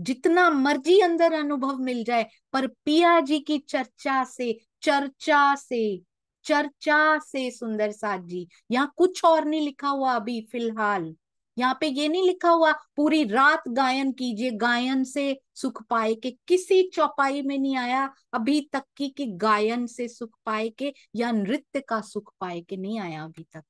जितना मर्जी अंदर अनुभव मिल जाए पर पिया जी की चर्चा से चर्चा से चर्चा से सुंदर साहब जी यहाँ कुछ और नहीं लिखा हुआ अभी फिलहाल यहाँ पे ये नहीं लिखा हुआ पूरी रात गायन कीजिए गायन से सुख पाए के किसी चौपाई में नहीं आया अभी तक की कि गायन से सुख पाए के या नृत्य का सुख पाए के नहीं आया अभी तक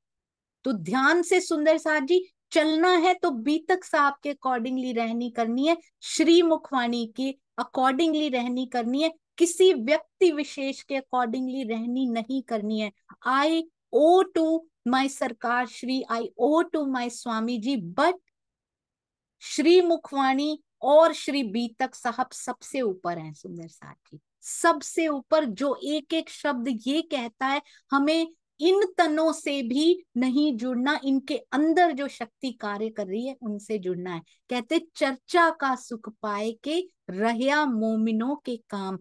तो ध्यान से सुंदर साहब जी चलना है तो बीतक साहब के अकॉर्डिंगली रहनी करनी है श्री मुखवाणी की अकॉर्डिंगली रहनी करनी है किसी व्यक्ति विशेष के अकॉर्डिंगली रहनी नहीं करनी है I owe to my sarkar shri i owe to my swami ji but shri mukhwani aur shri beetak sahab sabse upar hain sundar साथ ji sabse upar jo ek ek shabd ye kehta hai hame इन तनों से भी नहीं जुड़ना इनके अंदर जो शक्ति कार्य कर रही है उनसे जुड़ना है कहते चर्चा का सुख पाए के रहिया मोमिनों के काम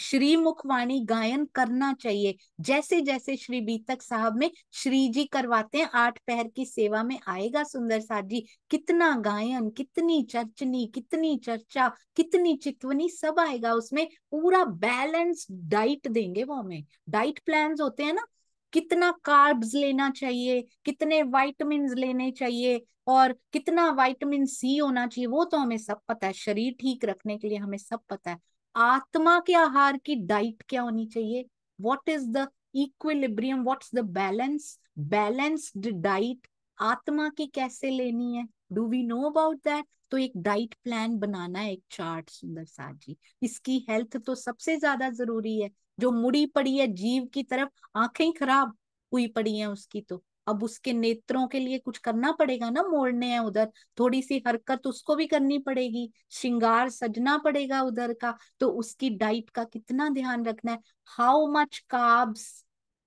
श्री मुखवाणी गायन करना चाहिए जैसे जैसे श्री बीतक साहब में श्री जी करवाते हैं आठ पहर की सेवा में आएगा सुंदर साहब जी कितना गायन कितनी चर्चनी कितनी चर्चा कितनी चितवनी सब आएगा उसमें पूरा बैलेंस डाइट देंगे वो हमें डाइट प्लान होते हैं ना कितना कार्ब्स लेना चाहिए कितने वाइटमिन लेने चाहिए और कितना वाइटमिन सी होना चाहिए वो तो हमें सब पता है शरीर ठीक रखने के लिए हमें सब पता है आत्मा के आहार की डाइट क्या होनी चाहिए what is the equilibrium what's the balance balanced diet आत्मा की कैसे लेनी है do we know about that तो एक डाइट प्लान बनाना है एक चार्ट सुंदर साहब जी इसकी हेल्थ तो सबसे ज्यादा जरूरी है जो मुड़ी पड़ी है जीव की तरफ आंखें खराब हुई पड़ी हैं उसकी तो अब उसके नेत्रों के लिए कुछ करना पड़ेगा ना मोड़ने हैं उधर थोड़ी सी हरकत उसको भी करनी पड़ेगी श्रृंगार सजना पड़ेगा उधर का तो उसकी डाइट का कितना ध्यान रखना है हाउ मच काब्स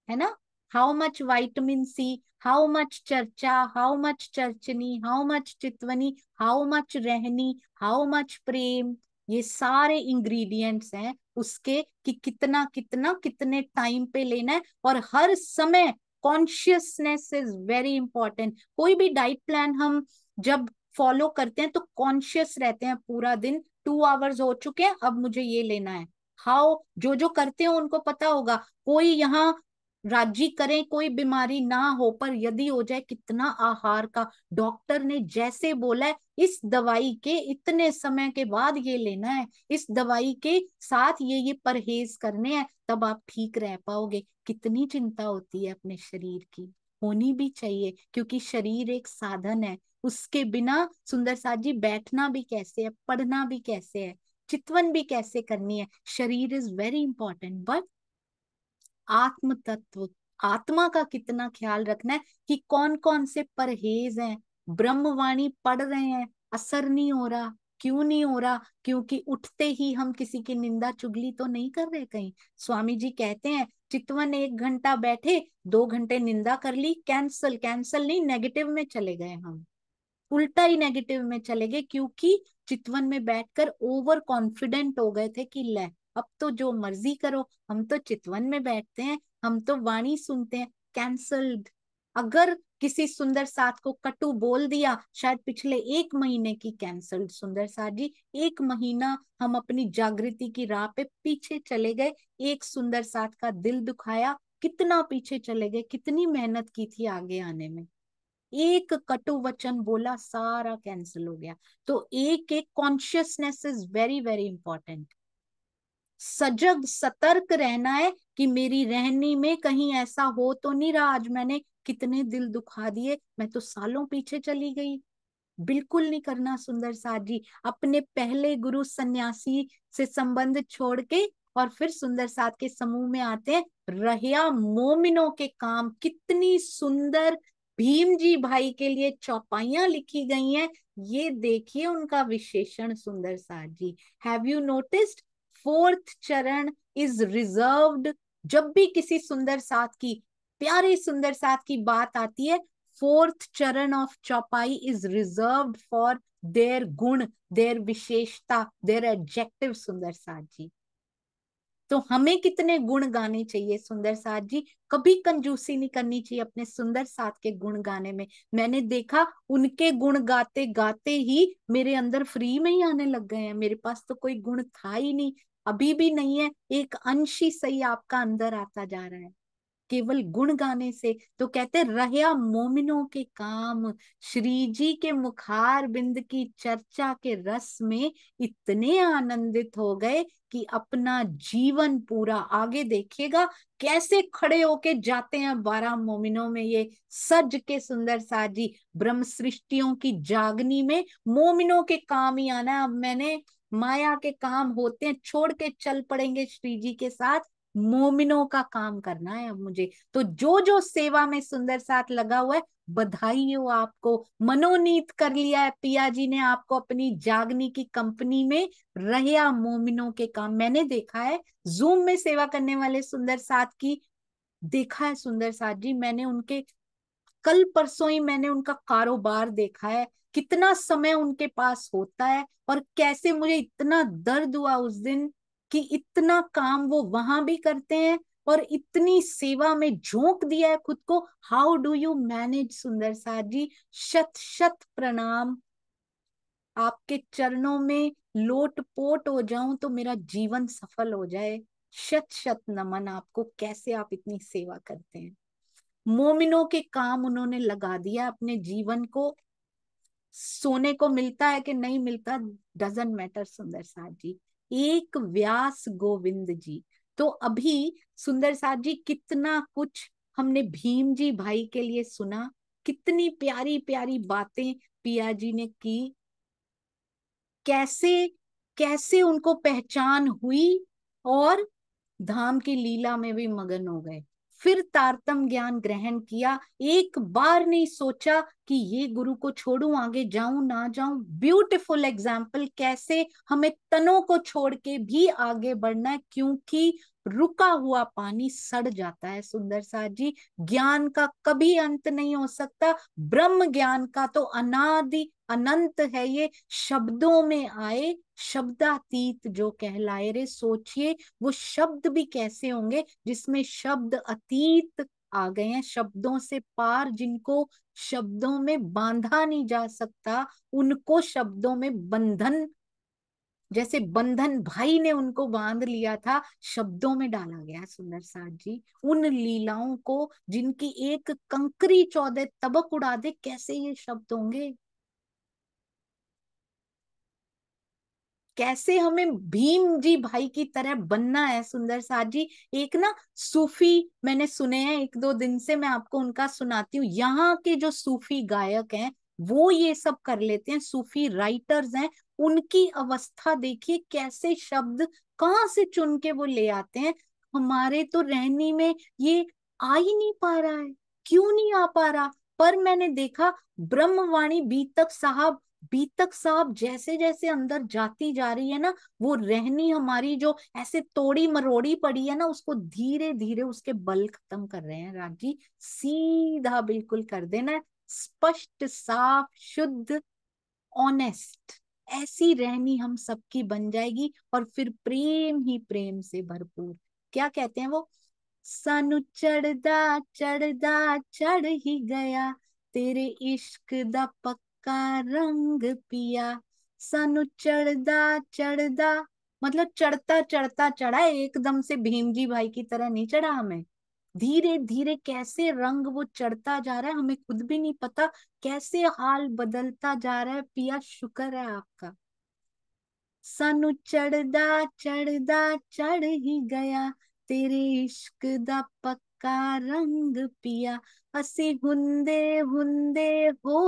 है ना how much vitamin C how much चर्चा हाउ मच चर्चनी हाउ मच चितवनी हाउ मच रहनी हाउ मच प्रेम ये सारे इंग्रेडिएंट्स हैं उसके कि कितना कितना कितने टाइम पे लेना है और हर समय कॉन्शियसनेस इज वेरी इंपॉर्टेंट कोई भी डाइट प्लान हम जब फॉलो करते हैं तो कॉन्शियस रहते हैं पूरा दिन टू आवर्स हो चुके हैं अब मुझे ये लेना है हाउ जो जो करते हो उनको पता होगा कोई यहाँ राज्य करें कोई बीमारी ना हो पर यदि हो जाए कितना आहार का डॉक्टर ने जैसे बोला है इस दवाई के इतने समय के बाद ये लेना है इस दवाई के साथ ये ये परहेज करने हैं तब आप ठीक रह पाओगे कितनी चिंता होती है अपने शरीर की होनी भी चाहिए क्योंकि शरीर एक साधन है उसके बिना सुंदर साहब जी बैठना भी कैसे है पढ़ना भी कैसे है चितवन भी कैसे करनी है शरीर इज वेरी इंपॉर्टेंट बट आत्म तत्व आत्मा का कितना ख्याल रखना है कि कौन कौन से परहेज हैं ब्रह्मवाणी पढ़ रहे हैं असर नहीं हो रहा क्यों नहीं हो रहा क्योंकि उठते ही हम किसी की निंदा चुगली तो नहीं कर रहे कहीं स्वामी जी कहते हैं चितवन एक घंटा बैठे दो घंटे निंदा कर ली कैंसल कैंसल नहीं नेगेटिव में चले गए हम उल्टा ही नेगेटिव में चले गए क्योंकि चितवन में बैठकर ओवर कॉन्फिडेंट हो गए थे कि ले अब तो जो मर्जी करो हम तो चितवन में बैठते हैं हम तो वाणी सुनते हैं कैंसल्ड अगर किसी सुंदर साथ को कटु बोल दिया शायद पिछले एक महीने की कैंसल सुंदर साथ जी एक महीना हम अपनी जागृति की राह पे पीछे चले गए एक सुंदर साथ का दिल दुखाया कितना पीछे चले गए कितनी मेहनत की थी आगे आने में एक कटु वचन बोला सारा कैंसिल हो गया तो एक एक consciousness is very very important सजग सतर्क रहना है कि मेरी रहनी में कहीं ऐसा हो तो नहीं रहा आज मैंने कितने दिल दुखा दिए मैं तो सालों पीछे चली गई बिल्कुल नहीं करना सुंदर साथ जी अपने पहले गुरु सन्यासी से संबंध छोड़ के और फिर सुंदर साथ के समूह में आते हैं रहिया मोमिनों के काम कितनी सुंदर भीम जी भाई के लिए चौपाइयां लिखी गई हैं ये देखिए उनका विशेषण Sundar Sath ji have you noticed fourth चरण इज रिजर्व्ड जब भी किसी सुंदर साथ की प्यारे सुंदर साथ की बात आती है फोर्थ चरण ऑफ चौपाई इज रिजर्व फॉर देर गुण देर विशेषता देर एडजेक्टिव सुंदर साथ जी तो हमें कितने गुण गाने चाहिए सुंदर साथ जी कभी कंजूसी नहीं करनी चाहिए अपने सुंदर साथ के गुण गाने में मैंने देखा उनके गुण गाते गाते ही मेरे अंदर फ्री में ही आने लग गए हैं मेरे पास तो कोई गुण था ही नहीं अभी भी नहीं है एक अंश ही सही आपका अंदर आता जा रहा है केवल गुण गाने से तो कहते रहया मोमिनों के काम श्री जी के मुखार बिंद की चर्चा के रस में इतने आनंदित हो गए कि अपना जीवन पूरा आगे देखिएगा कैसे खड़े होके जाते हैं बारह मोमिनों में ये सज के सुंदर साजी ब्रह्म सृष्टियों की जागनी में मोमिनों के काम ही आना अब मैंने माया के काम होते हैं छोड़ के चल पड़ेंगे श्री जी के साथ मोमिनों का काम करना है अब मुझे तो जो जो सेवा में सुंदर साथ लगा हुआ है बधाई हो आपको मनोनीत कर लिया है पिया जी ने आपको अपनी जागनी की कंपनी में रहिया मोमिनों के काम मैंने देखा है जूम में सेवा करने वाले सुंदर साथ की देखा है सुंदर साथ जी मैंने उनके कल परसों ही मैंने उनका कारोबार देखा है कितना समय उनके पास होता है और कैसे मुझे इतना दर्द हुआ उस दिन कि इतना काम वो वहां भी करते हैं और इतनी सेवा में झोंक दिया है खुद को हाउ डू यू मैनेज सुंदर साथ जी शत शत प्रणाम आपके चरणों में लोट पोट हो जाऊं तो मेरा जीवन सफल हो जाए शत शत नमन आपको कैसे आप इतनी सेवा करते हैं मोमिनों के काम उन्होंने लगा दिया अपने जीवन को सोने को मिलता है कि नहीं मिलता डजेंट मैटर सुंदर साहब जी एक व्यास गोविंद जी तो अभी सुंदर साहब जी कितना कुछ हमने भीम जी भाई के लिए सुना कितनी प्यारी प्यारी बातें पिया जी ने की कैसे कैसे उनको पहचान हुई और धाम की लीला में भी मगन हो गए फिर तारतम ज्ञान ग्रहण किया एक बार नहीं सोचा कि ये गुरु को छोड़ू आगे जाऊं ना जाऊं ब्यूटीफुल एग्जाम्पल कैसे हमें तनों को छोड़ के भी आगे बढ़ना है क्योंकि रुका हुआ पानी सड़ जाता है सुंदर साहब जी ज्ञान का कभी अंत नहीं हो सकता ब्रह्म ज्ञान का तो अनादि अनंत है ये शब्दों में आए शब्दातीत जो कहलाए रे सोचिए वो शब्द भी कैसे होंगे जिसमें शब्द अतीत आ गए हैं शब्दों से पार जिनको शब्दों में बांधा नहीं जा सकता उनको शब्दों में बंधन जैसे बंधन भाई ने उनको बांध लिया था शब्दों में डाला गया सुंदर साहब जी उन लीलाओं को जिनकी एक कंकरी चौदह तबक उड़ा दे कैसे ये शब्द होंगे कैसे हमें भीम जी भाई की तरह बनना है सुंदर साहब जी एक ना सूफी मैंने सुने हैं एक दो दिन से मैं आपको उनका सुनाती हूँ यहाँ के जो सूफी गायक हैं वो ये सब कर लेते हैं सूफी राइटर्स हैं उनकी अवस्था देखिए कैसे शब्द कहाँ से चुन के वो ले आते हैं हमारे तो रहनी में ये आ ही नहीं पा रहा है क्यों नहीं आ पा रहा पर मैंने देखा ब्रह्मवाणी बीतक साहब बीतक साहब जैसे जैसे अंदर जाती जा रही है ना वो रहनी हमारी जो ऐसे तोड़ी मरोड़ी पड़ी है ना उसको धीरे धीरे उसके बल खत्म कर रहे हैं राज जी सीधा बिल्कुल कर देना स्पष्ट साफ शुद्ध ऑनेस्ट ऐसी रहनी हम सबकी बन जाएगी और फिर प्रेम ही प्रेम से भरपूर क्या कहते हैं वो सानू चढ़दा चढ़दा चढ़ ही गया तेरे इश्क दा पक का रंग पिया सनु चढ़दा चढ़दा मतलब चढ़ता चढ़ता चढ़ा एकदम से भीम जी भाई की तरह नहीं चढ़ा हमें धीरे धीरे कैसे रंग वो चढ़ता जा रहा है हमें खुद भी नहीं पता कैसे हाल बदलता जा रहा है पिया शुक्र है आपका सनु चढ़दा चढ़दा चढ़ ही गया तेरे इश्क दा पक्का रंग पिया हंसे हुंदे हुंदे हो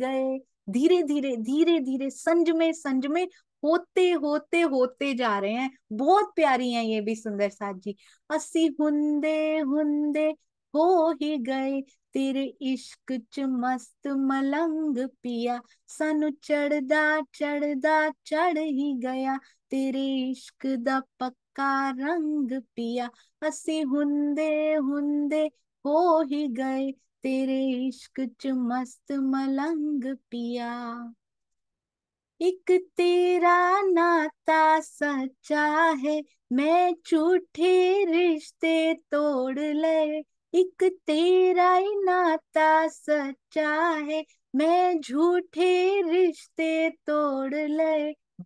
गए धीरे धीरे धीरे धीरे संज में संज में होते होते होते जा रहे हैं बहुत प्यारी हैं ये भी सुंदर साथ जी असी हुंदे हुंदे हो ही गए तेरे इश्क च मस्त मलंग पिया सानू चढ़दा चढ़दा चढ़ ही गया तेरे इश्क दा पक्का रंग पिया असी हुंदे हुंदे हो ही गए तेरे इश्क च मस्त मलंग पिया एक तेरा नाता सच्चा है मैं झूठे रिश्ते तोड़ ले एक तेरा ही नाता सच्चा है मैं झूठे रिश्ते तोड़ ले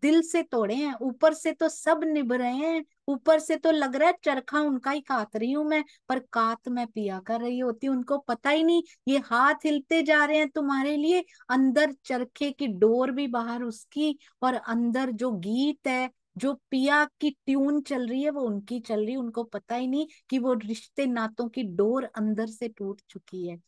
दिल से तोड़े हैं ऊपर से तो सब निभ रहे हैं ऊपर से तो लग रहा है चरखा उनका ही काट रही हूं मैं पर कात मैं पिया कर रही होती उनको पता ही नहीं ये हाथ हिलते जा रहे हैं तुम्हारे लिए अंदर चरखे की डोर भी बाहर उसकी और अंदर जो गीत है जो पिया की ट्यून चल रही है वो उनकी चल रही उनको पता ही नहीं कि वो रिश्ते नातों की डोर अंदर से टूट चुकी है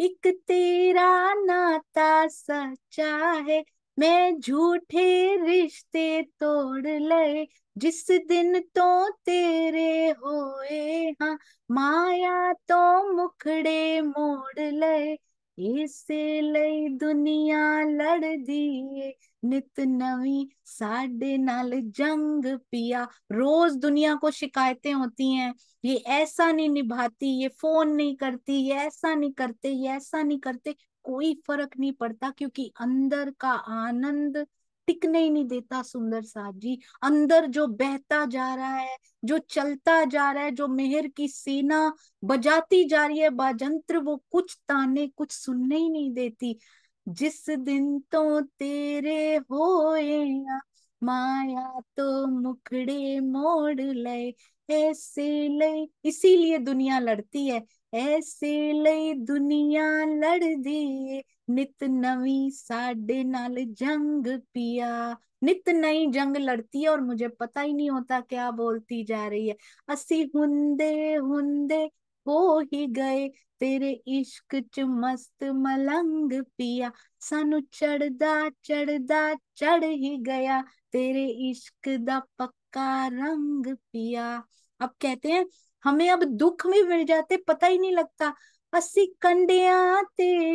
एक तेरा नाता सच्चा है मैं झूठे रिश्ते तोड़ ले जिस दिन तो तेरे होए हाँ माया तो मुखड़े मोड़ ले इसे ले दुनिया लड़ दिए नित नवी साडे नाल जंग पिया रोज दुनिया को शिकायतें होती हैं ये ऐसा नहीं निभाती ये फोन नहीं करती ये ऐसा नहीं करते ये ऐसा नहीं करते कोई फर्क नहीं पड़ता क्योंकि अंदर का आनंद टिकने ही नहीं देता सुंदर साहब जी अंदर जो बहता जा रहा है जो चलता जा रहा है जो मेहर की सेना बजाती जा रही है बाजंत्र वो कुछ ताने कुछ सुनने ही नहीं देती जिस दिन तो तेरे होए माया तो मुखड़े मोड़ ले ऐसे इसीलिए दुनिया लड़ती है ऐसे दुनिया लड़ दिए नित नवी साडे नाल जंग पिया नित नई जंग लड़ती है और मुझे पता ही नहीं होता क्या बोलती जा रही है असी हुंदे हुंदे हो ही गए तेरे इश्क च मस्त मलंग पिया सानू चढ़दा चढ़दा चढ़ ही गया तेरे इश्क दा पक का रंग पिया अब कहते हैं हमें अब दुख भी मिल जाते पता ही नहीं लगता अस्सी कंडिया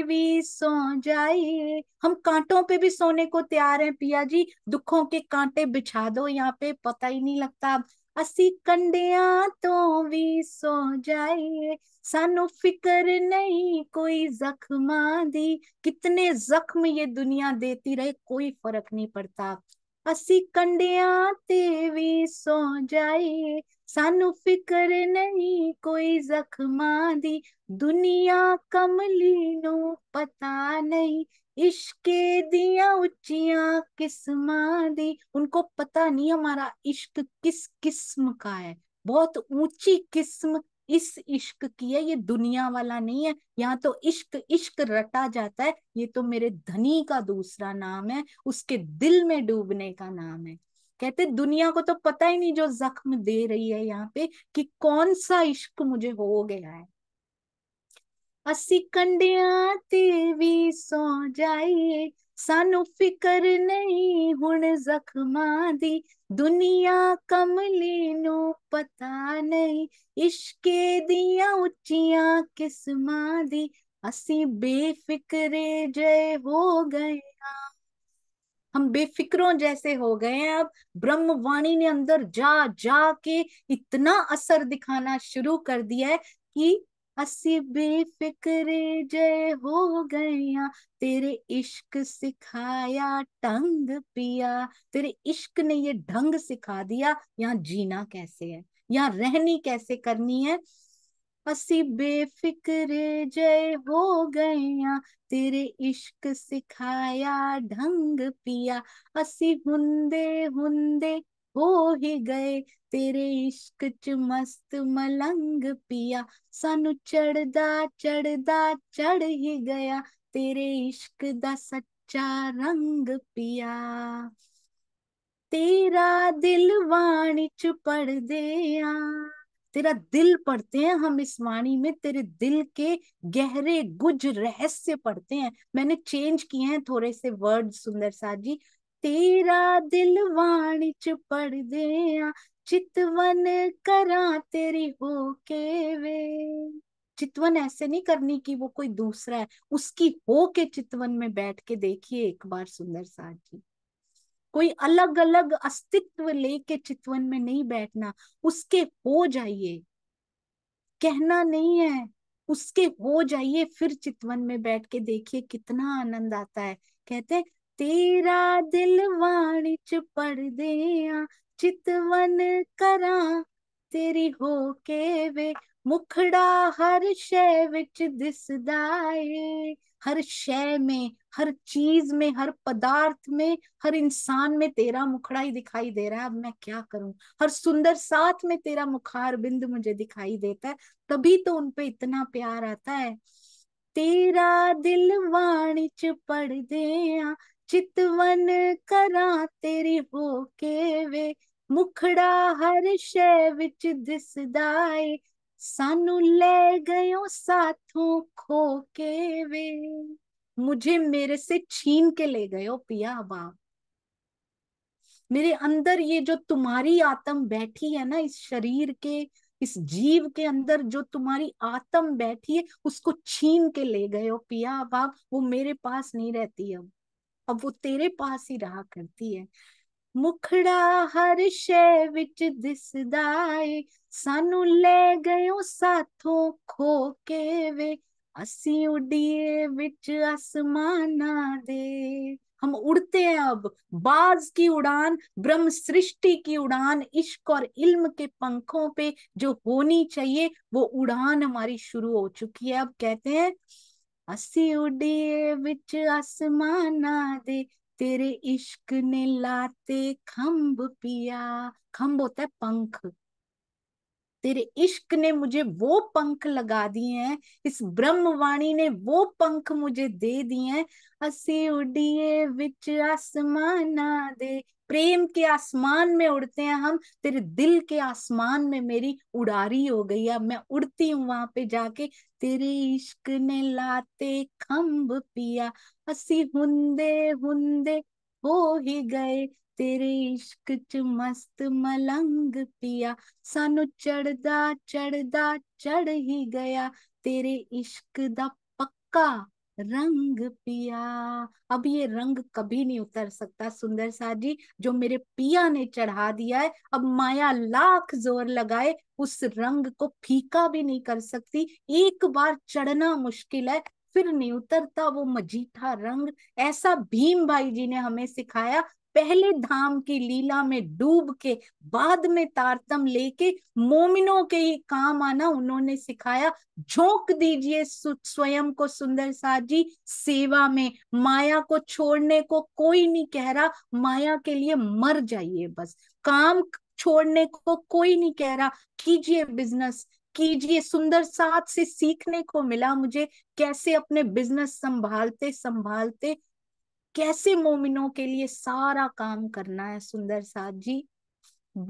भी सो जाए हम कांटों पे भी सोने को तैयार हैं पिया जी दुखों के कांटे बिछा दो यहाँ पे पता ही नहीं लगता असी कंडिया तो भी सो जाए सानू फिकर नहीं कोई जख्मा दी कितने जख्म ये दुनिया देती रहे कोई फर्क नहीं पड़ता ਅਸੀਂ कंडिया ਤੇ ਵੀ ਸੋ ਜਾਏ ਸਾਨੂੰ ਫਿਕਰ ਨਹੀਂ ਕੋਈ ਜ਼ਖਮਾਂ ਦੀ ਦੁਨੀਆ ਕਮਲੀ ਨੂੰ ਪਤਾ ਨਹੀਂ इश्के दिया उच्चिया किस्म दी उनको पता नहीं हमारा इश्क किस किस्म का है बहुत ऊंची किस्म इस इश्क की है ये दुनिया वाला नहीं है यहाँ तो इश्क इश्क रटा जाता है ये तो मेरे धनी का दूसरा नाम है उसके दिल में डूबने का नाम है कहते दुनिया को तो पता ही नहीं जो जख्म दे रही है यहाँ पे कि कौन सा इश्क मुझे हो गया है असि कंडिया भी सौ जाइए सानू फिकर नहीं हूं जख्मा दी दुनिया कमली ਕਮਲੀ ਨੂੰ ਪਤਾ ਨਹੀਂ ਇਸ਼ਕੇ ਦੀਆਂ ਉੱਚੀਆਂ ਕਿਸਮਾਂ बेफिक्रे जय हो गए हम बेफिक्रों जैसे हो गए हैं अब ब्रह्म वाणी ने अंदर जा जा के इतना असर दिखाना शुरू कर दिया है कि असी बेफिक्रे जय हो गया तेरे इश्क सिखाया ढंग पिया तेरे इश्क ने ये ढंग सिखा दिया यहाँ जीना कैसे है यहाँ रहनी कैसे करनी है असी बेफिक्रे जय हो गया तेरे इश्क सिखाया ढंग पिया असी हुंदे हुंदे हो ही गए तेरे इश्क च मस्त मलंग पिया सानू चढ़दा चढ़दा चढ़ ही गया तेरे इश्क दा सच्चा रंग पिया तेरा दिल वाणी च पढ़ दे तेरा दिल पढ़ते हैं हम इस वाणी में तेरे दिल के गहरे गुज रहस्य पढ़ते हैं मैंने चेंज किए हैं थोड़े से वर्ड सुंदर साहब जी तेरा दिल वाणी च पढ़ दे चितवन करा तेरी होके वे चितवन ऐसे नहीं करनी कि वो कोई दूसरा है उसकी हो के चितवन में बैठ के देखिए एक बार सुंदर साथ जी कोई अलग अलग अस्तित्व लेके चितवन में नहीं बैठना उसके हो जाइए कहना नहीं है उसके हो जाइए फिर चितवन में बैठ के देखिए कितना आनंद आता है कहते तेरा दिल वाणी च दे चितवन करा तेरी हो के वे मुखड़ा हर शय विच दिसदा ਏ हर शय में हर चीज में हर पदार्थ में हर इंसान में तेरा मुखड़ा ही दिखाई दे रहा है अब मैं क्या करूं हर सुंदर साथ में तेरा मुखार बिंद मुझे दिखाई देता है तभी तो उनपे इतना प्यार आता है तेरा दिल वाणी च पढ़ दे चितवन करा तेरी होके वे मुखड़ा हर शै विच दिसदाए सानू ले गयो साथों खो के वे मुझे मेरे से छीन के ले गयो पिया बाप मेरे अंदर ये जो तुम्हारी आत्म बैठी है ना इस शरीर के इस जीव के अंदर जो तुम्हारी आत्म बैठी है उसको छीन के ले गए हो पिया बाप वो मेरे पास नहीं रहती अब अब वो तेरे पास ही रहा करती है मुखड़ा हर शे विच दिसदाए सानू ले गयो साथों खो के वे असी उड़िए विच आसमाना दे हम उड़ते हैं अब बाज की उड़ान ब्रह्म सृष्टि की उड़ान इश्क और इल्म के पंखों पे जो होनी चाहिए वो उड़ान हमारी शुरू हो चुकी है अब कहते हैं ਅਸੀਂ ਉਡੇ ਵਿੱਚ आसमाना दे तेरे इश्क ने लाते खम्ब पिया खम्ब होता है पंख तेरे इश्क ने मुझे वो पंख लगा दिए हैं इस ब्रह्मवाणी ने वो पंख मुझे दे दिए हैं असी उड़िए विच आसमाना दे प्रेम के आसमान में उड़ते हैं हम तेरे दिल के आसमान में मेरी उड़ारी हो गई है मैं उड़ती हूँ वहां पे जाके तेरे इश्क ने लाते खंभ पिया असी हुंदे हुंदे हो ही गए तेरे इश्क च मस्त मलंग पिया सानू चढ़दा चढ़दा चढ़ ही गया तेरे इश्क दा पक्का रंग पिया अब ये रंग कभी नहीं उतर सकता सुंदर सा जी जो मेरे पिया ने चढ़ा दिया है अब माया लाख जोर लगाए उस रंग को फीका भी नहीं कर सकती एक बार चढ़ना मुश्किल है फिर नहीं उतरता वो मजीठा रंग ऐसा भीम भाई जी ने हमें सिखाया पहले धाम की लीला में डूब के बाद में तारतम लेके मोमिनों के ही काम आना उन्होंने सिखाया झोंक दीजिए स्वयं को सुंदर साजी सेवा में माया को छोड़ने को कोई नहीं कह रहा माया के लिए मर जाइए बस काम छोड़ने को कोई नहीं कह रहा कीजिए बिजनेस कीजिए सुंदर साथ से सीखने को मिला मुझे कैसे अपने बिजनेस संभालते संभालते कैसे मोमिनों के लिए सारा काम करना है सुंदर साथ जी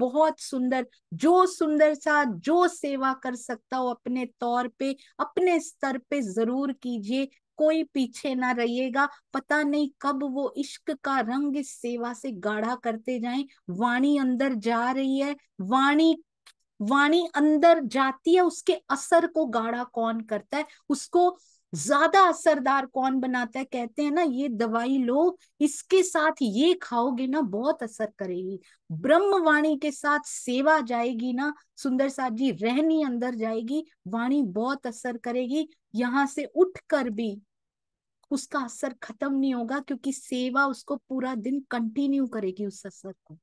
बहुत सुंदर जो सुंदर सा जो सेवा कर सकता हो अपने तौर पे अपने स्तर पे जरूर कीजिए कोई पीछे ना रहिएगा पता नहीं कब वो इश्क का रंग इस सेवा से गाढ़ा करते जाएं वाणी अंदर जा रही है वाणी वाणी अंदर जाती है उसके असर को गाढ़ा कौन करता है उसको ज्यादा असरदार कौन बनाता है कहते हैं ना ये दवाई लो इसके साथ ये खाओगे ना बहुत असर करेगी ब्रह्म वाणी के साथ सेवा जाएगी ना सुंदर साहब जी रहनी अंदर जाएगी वाणी बहुत असर करेगी यहां से उठ कर भी उसका असर खत्म नहीं होगा क्योंकि सेवा उसको पूरा दिन कंटिन्यू करेगी उस असर को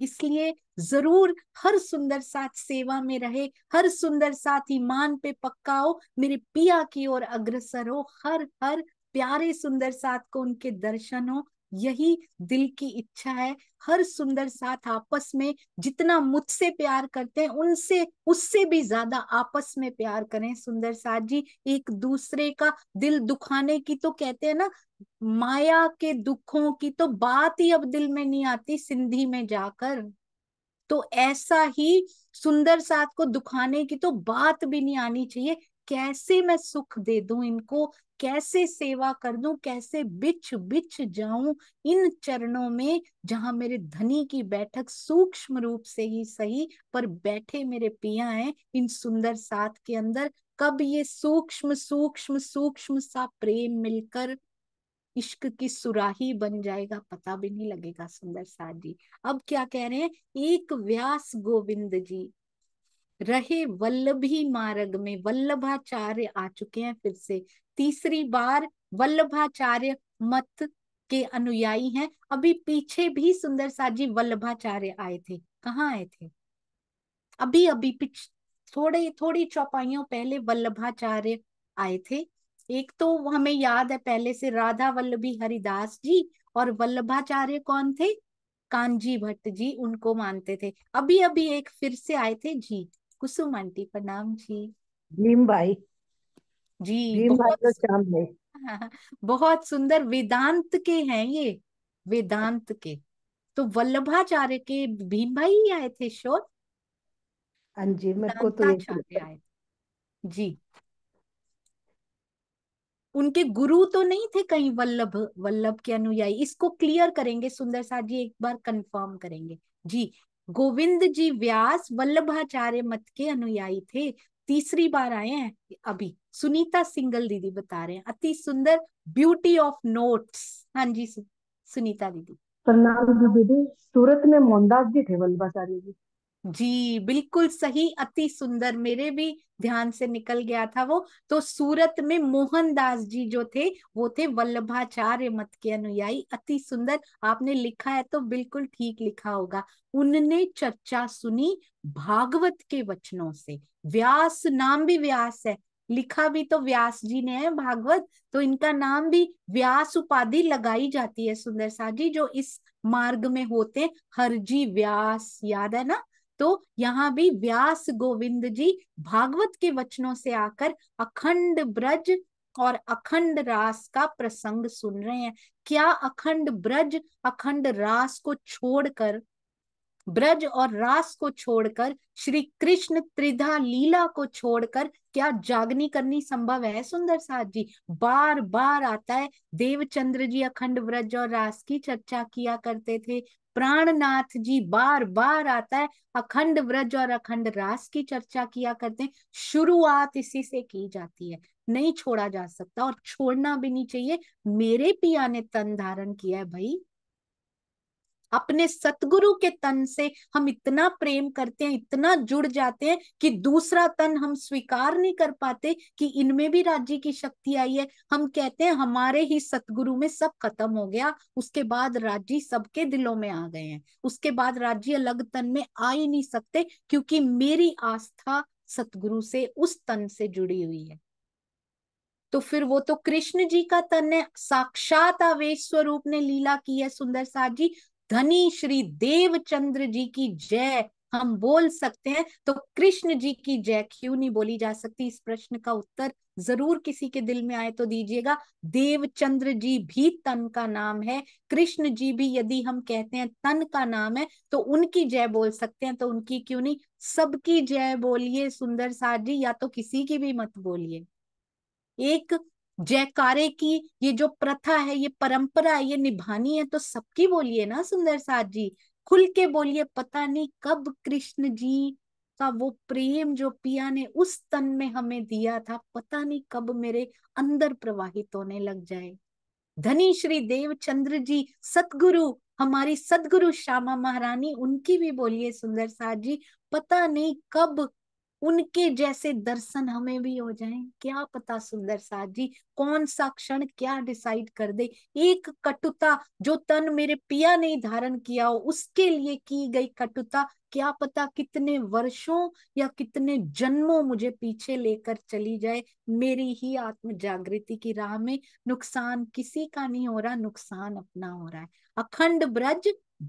इसलिए जरूर हर सुंदर साथ सेवा में रहे हर सुंदर साथ ईमान पे पक्का हो मेरे पिया की ओर अग्रसर हो हर हर प्यारे सुंदर साथ को उनके दर्शन हो यही दिल की इच्छा है हर सुंदर साथ आपस में जितना मुझसे प्यार करते हैं उनसे उससे भी ज्यादा आपस में प्यार करें सुंदर साथ जी एक दूसरे का दिल दुखाने की तो कहते हैं ना माया के दुखों की तो बात ही अब दिल में नहीं आती सिंधी में जाकर तो ऐसा ही सुंदर साथ को दुखाने की तो बात भी नहीं आनी चाहिए कैसे मैं सुख दे दूं इनको कैसे सेवा कर दूं कैसे बिछ बिछ जाऊं इन चरणों में जहां मेरे धनी की बैठक सूक्ष्म रूप से ही सही पर बैठे मेरे पिया हैं इन सुंदर साथ के अंदर कब ये सूक्ष्म सूक्ष्म सूक्ष्म सा प्रेम मिलकर इश्क की सुराही बन जाएगा पता भी नहीं लगेगा सुंदर साथ जी अब क्या कह रहे हैं एक व्यास गोविंद जी रहे वल्लभी मार्ग में वल्लभाचार्य आ चुके हैं फिर से तीसरी बार वल्लभाचार्य मत के अनुयायी हैं अभी पीछे भी सुंदर साजी वल्लभाचार्य आए थे कहाँ आए थे अभी अभी पिछ थोड़े थोड़ी चौपाइयों पहले वल्लभाचार्य आए थे एक तो हमें याद है पहले से राधा वल्लभी हरिदास जी और वल्लभाचार्य कौन थे कांजी भट्ट जी उनको मानते थे अभी अभी एक फिर से आए थे जी कुसुम आंटी प्रणाम जी भीम भाई जी भीम भाई तो श्याम भाई बहुत सुंदर वेदांत के हैं ये वेदांत के तो वल्लभाचार्य के भीम भाई ही आए थे शोर हाँ जी मेरे को तो आए जी उनके गुरु तो नहीं थे कहीं वल्लभ वल्लभ के अनुयायी इसको क्लियर करेंगे सुंदर साहब जी एक बार कंफर्म करेंगे जी गोविंद जी व्यास वल्लभाचार्य मत के अनुयायी थे तीसरी बार आए हैं अभी सुनीता सिंगल दीदी बता रहे हैं अति सुंदर ब्यूटी ऑफ नोट्स हाँ जी सुनीता दीदी प्रणाम दीदी सूरत में मोहनदास जी थे वल्लभाचार्य जी जी बिल्कुल सही अति सुंदर मेरे भी ध्यान से निकल गया था वो तो सूरत में मोहनदास जी जो थे वो थे वल्लभाचार्य मत के अनुयायी अति सुंदर आपने लिखा है तो बिल्कुल ठीक लिखा होगा उनने चर्चा सुनी भागवत के वचनों से व्यास नाम भी व्यास है लिखा भी तो व्यास जी ने है भागवत तो इनका नाम भी व्यास उपाधि लगाई जाती है सुंदर साह जी जो इस मार्ग में होते हर जी व्यास याद है ना तो यहाँ भी व्यास गोविंद जी भागवत के वचनों से आकर अखंड ब्रज और अखंड रास का प्रसंग सुन रहे हैं क्या अखंड ब्रज अखंड रास को छोड़कर ब्रज और रास को छोड़कर श्री कृष्ण त्रिधा लीला को छोड़कर क्या जागनी करनी संभव है सुंदर साहब जी बार बार आता है देवचंद्र जी अखंड ब्रज और रास की चर्चा किया करते थे प्राणनाथ जी बार बार आता है अखंड व्रज और अखंड रास की चर्चा किया करते हैं शुरुआत इसी से की जाती है नहीं छोड़ा जा सकता और छोड़ना भी नहीं चाहिए मेरे पिया ने तन धारण किया है भाई अपने सतगुरु के तन से हम इतना प्रेम करते हैं इतना जुड़ जाते हैं कि दूसरा तन हम स्वीकार नहीं कर पाते कि इनमें भी राज्य की शक्ति आई है हम कहते हैं हमारे ही सतगुरु में सब खत्म हो गया उसके बाद राज्य सबके दिलों में आ गए हैं उसके बाद राज्य अलग तन में आ ही नहीं सकते क्योंकि मेरी आस्था सतगुरु से उस तन से जुड़ी हुई है तो फिर वो तो कृष्ण जी का तन है साक्षात आवेश स्वरूप ने लीला की है सुंदर साहब जी धनी श्री देवचंद्र जी की जय हम बोल सकते हैं तो कृष्ण जी की जय क्यों नहीं बोली जा सकती इस प्रश्न का उत्तर जरूर किसी के दिल में आए तो दीजिएगा देवचंद्र जी भी तन का नाम है कृष्ण जी भी यदि हम कहते हैं तन का नाम है तो उनकी जय बोल सकते हैं तो उनकी क्यों नहीं सबकी जय बोलिए सुंदर साथ जी या तो किसी की भी मत बोलिए एक जयकारे की ये जो प्रथा है ये परंपरा है ये निभानी है तो सबकी बोलिए ना सुंदर साथ जी खुल के बोलिए पता नहीं कब कृष्ण जी का वो प्रेम जो पिया ने उस तन में हमें दिया था पता नहीं कब मेरे अंदर प्रवाहित होने लग जाए धनी श्री देव चंद्र जी सतगुरु हमारी सदगुरु श्यामा महारानी उनकी भी बोलिए सुंदर साहब जी पता नहीं कब उनके जैसे दर्शन हमें भी हो जाए क्या पता सुंदर साथ जी कौन सा क्षण क्या डिसाइड कर दे एक कटुता जो तन मेरे पिया ने धारण किया हो उसके लिए की गई कटुता क्या पता कितने वर्षों या कितने जन्मों मुझे पीछे लेकर चली जाए मेरी ही आत्म जागृति की राह में नुकसान किसी का नहीं हो रहा नुकसान अपना हो रहा है अखंड ब्रज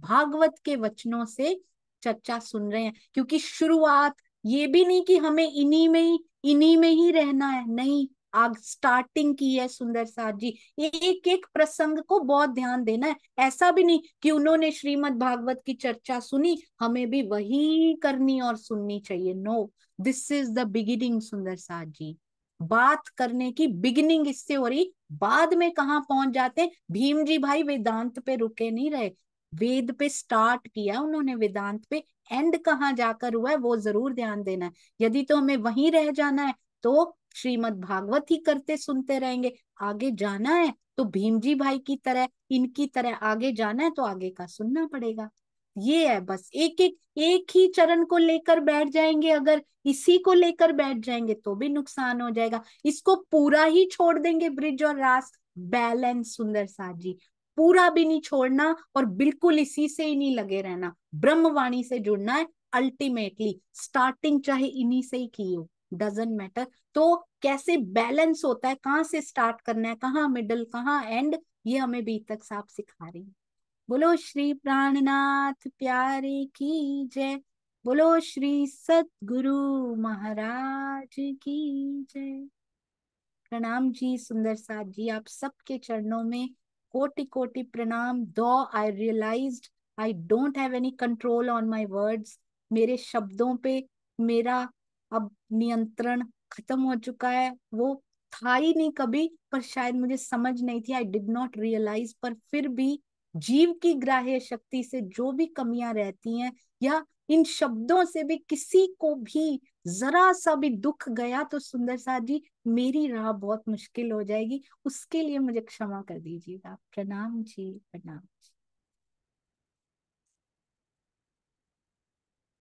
भागवत के वचनों से चर्चा सुन रहे हैं क्योंकि शुरुआत ये भी नहीं कि हमें इन्हीं में ही इन्हीं में ही रहना है नहीं आग स्टार्टिंग की है सुंदर साहब जी एक एक प्रसंग को बहुत ध्यान देना है ऐसा भी नहीं कि उन्होंने श्रीमद् भागवत की चर्चा सुनी हमें भी वही करनी और सुननी चाहिए no this is the beginning Sundar Sahab जी बात करने की बिगिनिंग इससे हो रही बाद में कहा पहुंच जाते भीम जी भाई वेदांत पे रुके नहीं रहे वेद पे स्टार्ट किया उन्होंने वेदांत पे एंड कहाँ जाकर हुआ है वो जरूर ध्यान देना है यदि तो हमें वहीं रह जाना है तो श्रीमद भागवत ही करते सुनते रहेंगे आगे जाना है तो भीम जी भाई की तरह इनकी तरह आगे जाना है तो आगे का सुनना पड़ेगा ये है बस एक एक एक ही चरण को लेकर बैठ जाएंगे अगर इसी को लेकर बैठ जाएंगे तो भी नुकसान हो जाएगा इसको पूरा ही छोड़ देंगे ब्रिज और रास बैलेंस सुंदर साथ जी पूरा भी नहीं छोड़ना और बिल्कुल इसी से ही नहीं लगे रहना ब्रह्मवाणी से जुड़ना है अल्टीमेटली स्टार्टिंग चाहे इन्हीं से ही की हो डजेंट मैटर तो कैसे बैलेंस होता है कहाँ से स्टार्ट करना है कहाँ मिडल कहाँ एंड ये हमें बीत तक साफ सिखा रही है बोलो श्री प्राणनाथ प्यारे की जय बोलो श्री सतगुरु महाराज की जय प्रणाम जी सुंदर साथ जी आप सबके चरणों में koti koti pranam though i realized i don't have any control on my words मेरे शब्दों पे मेरा अब नियंत्रण खत्म हो चुका है वो था ही नहीं कभी पर शायद मुझे समझ नहीं थी आई डिड नॉट रियलाइज पर फिर भी जीव की ग्राह्य शक्ति से जो भी कमियां रहती हैं या इन शब्दों से भी किसी को भी जरा सा भी दुख गया तो सुंदर साहब जी मेरी राह बहुत मुश्किल हो जाएगी उसके लिए मुझे क्षमा कर दीजिएगा प्रणाम जी प्रणाम जी